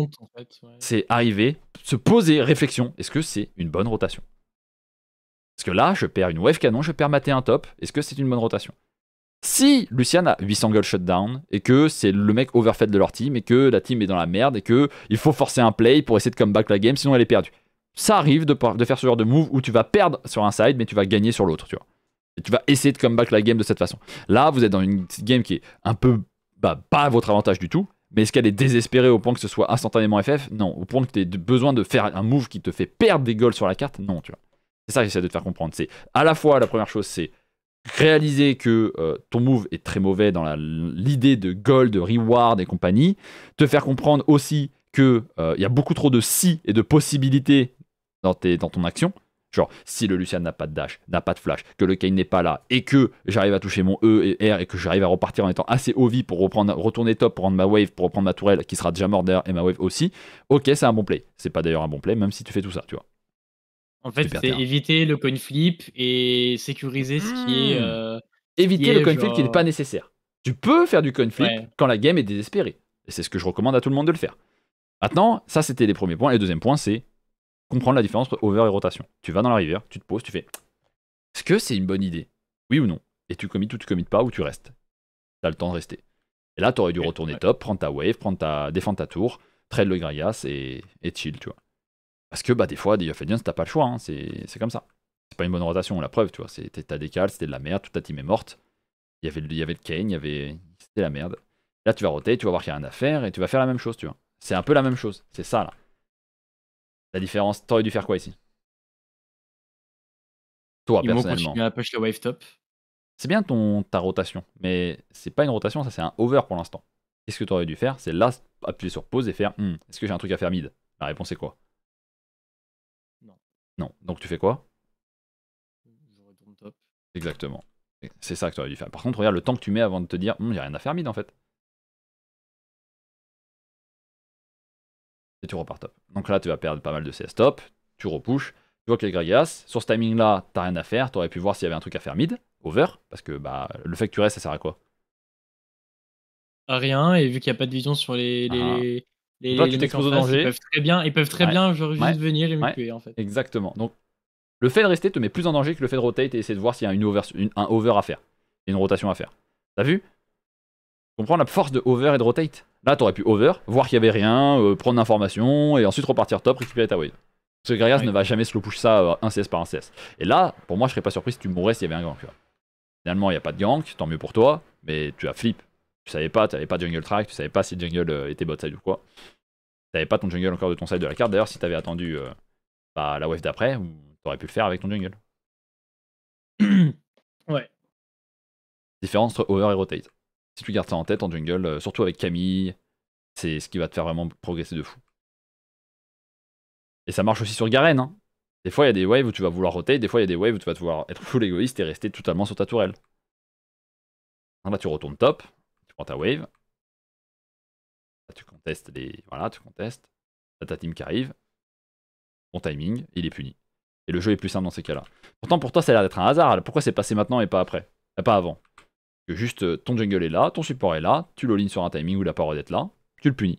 C'est arriver, se poser, réflexion. Est-ce que c'est une bonne rotation parce que là, je perds une wave canon, je perds ma un top. Est-ce que c'est une bonne rotation Si Lucian a 800 gold shutdown et que c'est le mec overfed de leur team et que la team est dans la merde et que il faut forcer un play pour essayer de comeback la game, sinon elle est perdue. Ça arrive de, faire ce genre de move où tu vas perdre sur un side mais tu vas gagner sur l'autre, tu vois. Et tu vas essayer de comeback la game de cette façon. Là, vous êtes dans une game qui est un peu bah, pas à votre avantage du tout. Mais est-ce qu'elle est désespérée au point que ce soit instantanément FF Non. Au point que tu aies besoin de faire un move qui te fait perdre des goals sur la carte Non, tu vois. C'est ça que j'essaie de te faire comprendre. C'est à la fois la première chose, c'est réaliser que euh, ton move est très mauvais dans l'idée de gold, de reward et compagnie. Te faire comprendre aussi que euh, y a beaucoup trop de si et de possibilités dans, ton action. Genre, si le Lucien n'a pas de dash, n'a pas de flash, que le Kane n'est pas là, et que j'arrive à toucher mon E et R, et que j'arrive à repartir en étant assez vie pour reprendre, retourner top, pour rendre ma wave, pour reprendre ma tourelle, qui sera déjà mort d'ailleurs et ma wave aussi, ok, c'est un bon play. C'est pas d'ailleurs un bon play, même si tu fais tout ça, tu vois. En fait, c'est éviter le coin flip et sécuriser ce qui est. Hmm. Euh, éviter le coin flip qui n'est pas nécessaire. Tu peux faire du coin flip quand la game est désespérée. Et c'est ce que je recommande à tout le monde de le faire. Maintenant, ça c'était les premiers points. Et le deuxième point, c'est comprendre la différence entre over et rotation. Tu vas dans la rivière, tu te poses, tu fais est-ce que c'est une bonne idée Oui ou non Et tu commites ou tu commites pas ou tu restes. as le temps de rester. Et là, tu aurais dû retourner top, prendre ta wave, prendre ta, défendre ta tour, trade le Grayas et, et chill, tu vois. Parce que bah, des fois, des tu t'as pas le choix, hein, c'est comme ça. C'est pas une bonne rotation, la preuve, tu vois. T'as des cales, c'était de la merde, toute ta team est morte. Il y avait, il y avait le Kane, il avait. C'était la merde. Là, tu vas roter, tu vas voir qu'il y a rien à faire et tu vas faire la même chose, tu vois. C'est un peu la même chose, c'est ça là. La différence, t'aurais dû faire quoi ici Toi, Ils personnellement. à push wave top. C'est bien ton, ta rotation, mais c'est pas une rotation, ça c'est un over pour l'instant. Qu'est-ce que tu aurais dû faire C'est là, appuyer sur pause et faire hmm, est-ce que j'ai un truc à faire mid La réponse est quoi non. Donc tu fais quoi Je retourne top. Exactement. C'est ça que tu aurais dû faire. Par contre, regarde le temps que tu mets avant de te dire, hum, il a rien à faire mid en fait. Et tu repars top. Donc là, tu vas perdre pas mal de CS top, tu repush tu vois que les Gragas, sur ce timing là, tu t'as rien à faire, tu aurais pu voir s'il y avait un truc à faire mid, over, parce que bah le fait que tu restes, ça sert à quoi rien, et vu qu'il n'y a pas de vision sur les, ah. Les, Toi, tu danger. Ils peuvent très bien, ils peuvent très bien juste venir et me tuer en fait. Exactement. Donc le fait de rester te met plus en danger que le fait de rotate et essayer de voir s'il y a une over, un over à faire, une rotation à faire. T'as vu Tu comprends la force de over et de rotate Là, t'aurais pu over, voir qu'il y avait rien, euh, prendre l'information et ensuite repartir top, récupérer ta wave. Parce que Gregas ne va jamais slow push ça euh, un CS par un CS. Et là, pour moi, je serais pas surpris si tu mourrais s'il y avait un gank. Finalement, il n'y a pas de gank, tant mieux pour toi, mais tu as flip. Tu savais pas, tu n'avais pas jungle track, tu savais pas si jungle euh, était bot side ou quoi. Tu n'avais pas ton jungle encore de ton side de la carte. D'ailleurs, si tu avais attendu euh, bah, la wave d'après, tu aurais pu le faire avec ton jungle. ouais. Différence entre over et rotate. Si tu gardes ça en tête en jungle, euh, surtout avec Camille, c'est ce qui va te faire vraiment progresser de fou. Et ça marche aussi sur Garen. Hein. Des fois, il y a des waves où tu vas vouloir rotate. des fois, il y a des waves où tu vas vouloir être full égoïste et rester totalement sur ta tourelle. Là, tu retournes top, ta wave. tu contestes les. Voilà, tu contestes. T'as ta team qui arrive. ton timing, il est puni. Et le jeu est plus simple dans ces cas-là. Pourtant, pour toi, ça a l'air d'être un hasard. pourquoi c'est passé maintenant et pas après Pas avant. Que juste euh, ton jungle est là, ton support est là, tu le sur un timing où la parole est là, tu le punis.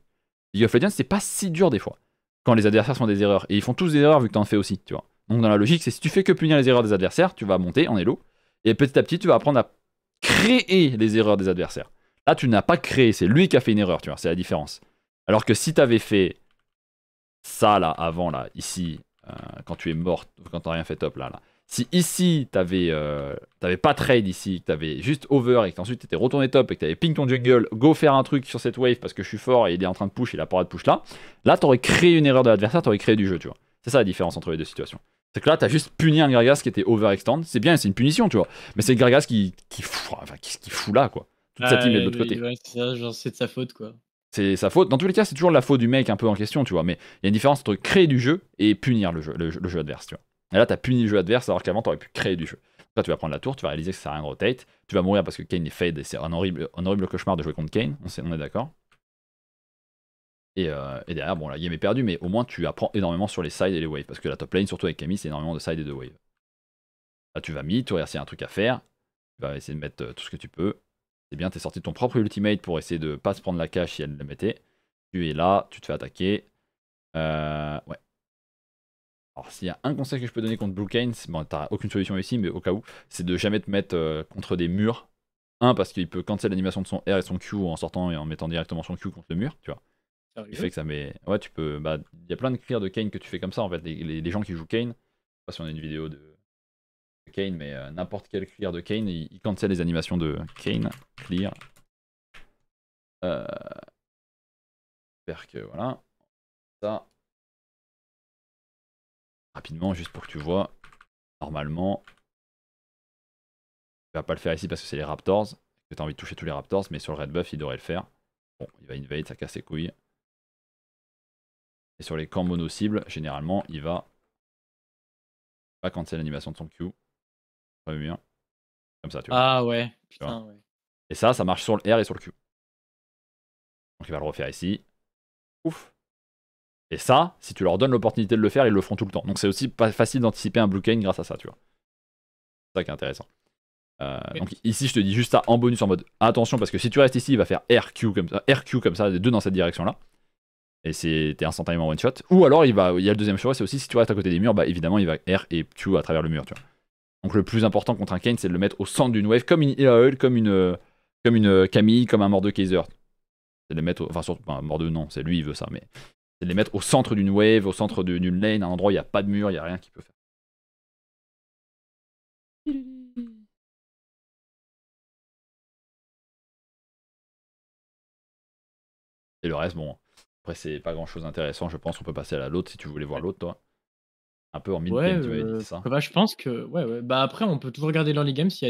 League of Legends, c'est pas si dur des fois. Quand les adversaires font des erreurs. Et ils font tous des erreurs vu que t'en fais aussi, tu vois. Donc dans la logique, c'est si tu fais que punir les erreurs des adversaires, tu vas monter en elo. Et petit à petit, tu vas apprendre à créer les erreurs des adversaires. Là, tu n'as pas créé, c'est lui qui a fait une erreur, tu vois, c'est la différence. Alors que si tu avais fait ça là, avant là, ici, euh, quand tu es mort, quand tu n'as rien fait top là, là. Si ici, tu n'avais euh, pas trade ici, que tu avais juste over et ensuite tu étais retourné top et que tu avais ping ton jungle, go faire un truc sur cette wave parce que je suis fort et il est en train de push, il a pas de push là, là, tu aurais créé une erreur de l'adversaire, tu aurais créé du jeu, tu vois. C'est ça la différence entre les deux situations. C'est que là, as juste puni un Gragas qui était over extend, C'est bien, c'est une punition, tu vois. Mais c'est le Gragas qui, qui, qui fout là, quoi toute sa team est de l'autre côté. c'est de sa faute quoi. C'est sa faute. Dans tous les cas, c'est toujours la faute du mec un peu en question, tu vois. Mais il y a une différence entre créer du jeu et punir le jeu, le, jeu adverse, tu vois. Et là, t'as puni le jeu adverse alors qu'avant, t'aurais pu créer du jeu. Là, tu vas prendre la tour, tu vas réaliser que ça sert rien de rotate, tu vas mourir parce que Kane est fade et c'est un horrible, horrible cauchemar de jouer contre Kane, on, est d'accord. Euh, et, derrière, bon, la game est perdue, mais au moins tu apprends énormément sur les sides et les waves. Parce que la top lane, surtout avec Camille, c'est énormément de sides et de waves. Là, tu vas mid, tu regardes s'il y a un truc à faire, tu vas essayer de mettre euh, tout ce que tu peux, c'est eh bien, t'es sorti ton propre ultimate pour essayer de pas se prendre la cache si elle le mettait. Tu es là, tu te fais attaquer. Euh, ouais. Alors s'il y a un conseil que je peux donner contre Blue Kane, bon t'as aucune solution ici, mais au cas où, c'est de jamais te mettre euh, contre des murs. Un, parce qu'il peut cancel l'animation de son R et son Q en sortant et en mettant directement son Q contre le mur, tu vois. Il fait que ça met... Ouais, tu peux... Bah, il y a plein de clears de Kane que tu fais comme ça, en fait. Les, gens qui jouent Kane, je sais pas si on a une vidéo de Kane, mais euh, n'importe quel clear de Kane, il, il, cancel les animations de Kane, clear. Euh, j'espère que voilà. Ça. Rapidement, juste pour que tu vois. Normalement, tu va pas le faire ici parce que c'est les Raptors. Que tu as envie de toucher tous les Raptors, mais sur le red buff, il devrait le faire. Bon, il va invade, ça casse ses couilles. Et sur les camps mono-cibles, généralement, il va pas cancel l'animation de son Q. Hein. Comme ça, tu vois. Ah ouais, Et ça, ça marche sur le R et sur le Q. Donc il va le refaire ici. Ouf. Et ça, si tu leur donnes l'opportunité de le faire, ils le feront tout le temps. Donc c'est aussi pas facile d'anticiper un blue cane grâce à ça, tu vois. C'est ça qui est intéressant. Euh, donc ici, je te dis juste ça en bonus en mode attention parce que si tu restes ici, il va faire RQ comme ça, RQ comme ça, les deux dans cette direction-là. Et t'es instantanément one shot. Ou alors il va, il y a le deuxième choix, c'est aussi si tu restes à côté des murs, bah évidemment il va R et Q à travers le mur, tu vois. Donc le plus important contre un Kane, c'est de le mettre au centre d'une wave, comme une comme une, comme une euh, Camille, comme un mort C'est de les mettre, au, enfin, surtout, un de non, c'est lui, il veut ça, mais c'est de les mettre au centre d'une wave, au centre d'une lane, un endroit où il n'y a pas de mur, il n'y a rien qui peut faire. Et le reste, bon, après c'est pas grand chose d'intéressant, je pense, qu'on peut passer à l'autre si tu voulais voir l'autre, toi. Un peu en mid-game, tu euh, ça? bah, je pense que ouais, ouais. Bah, après, on peut toujours regarder l'early game s'il y a des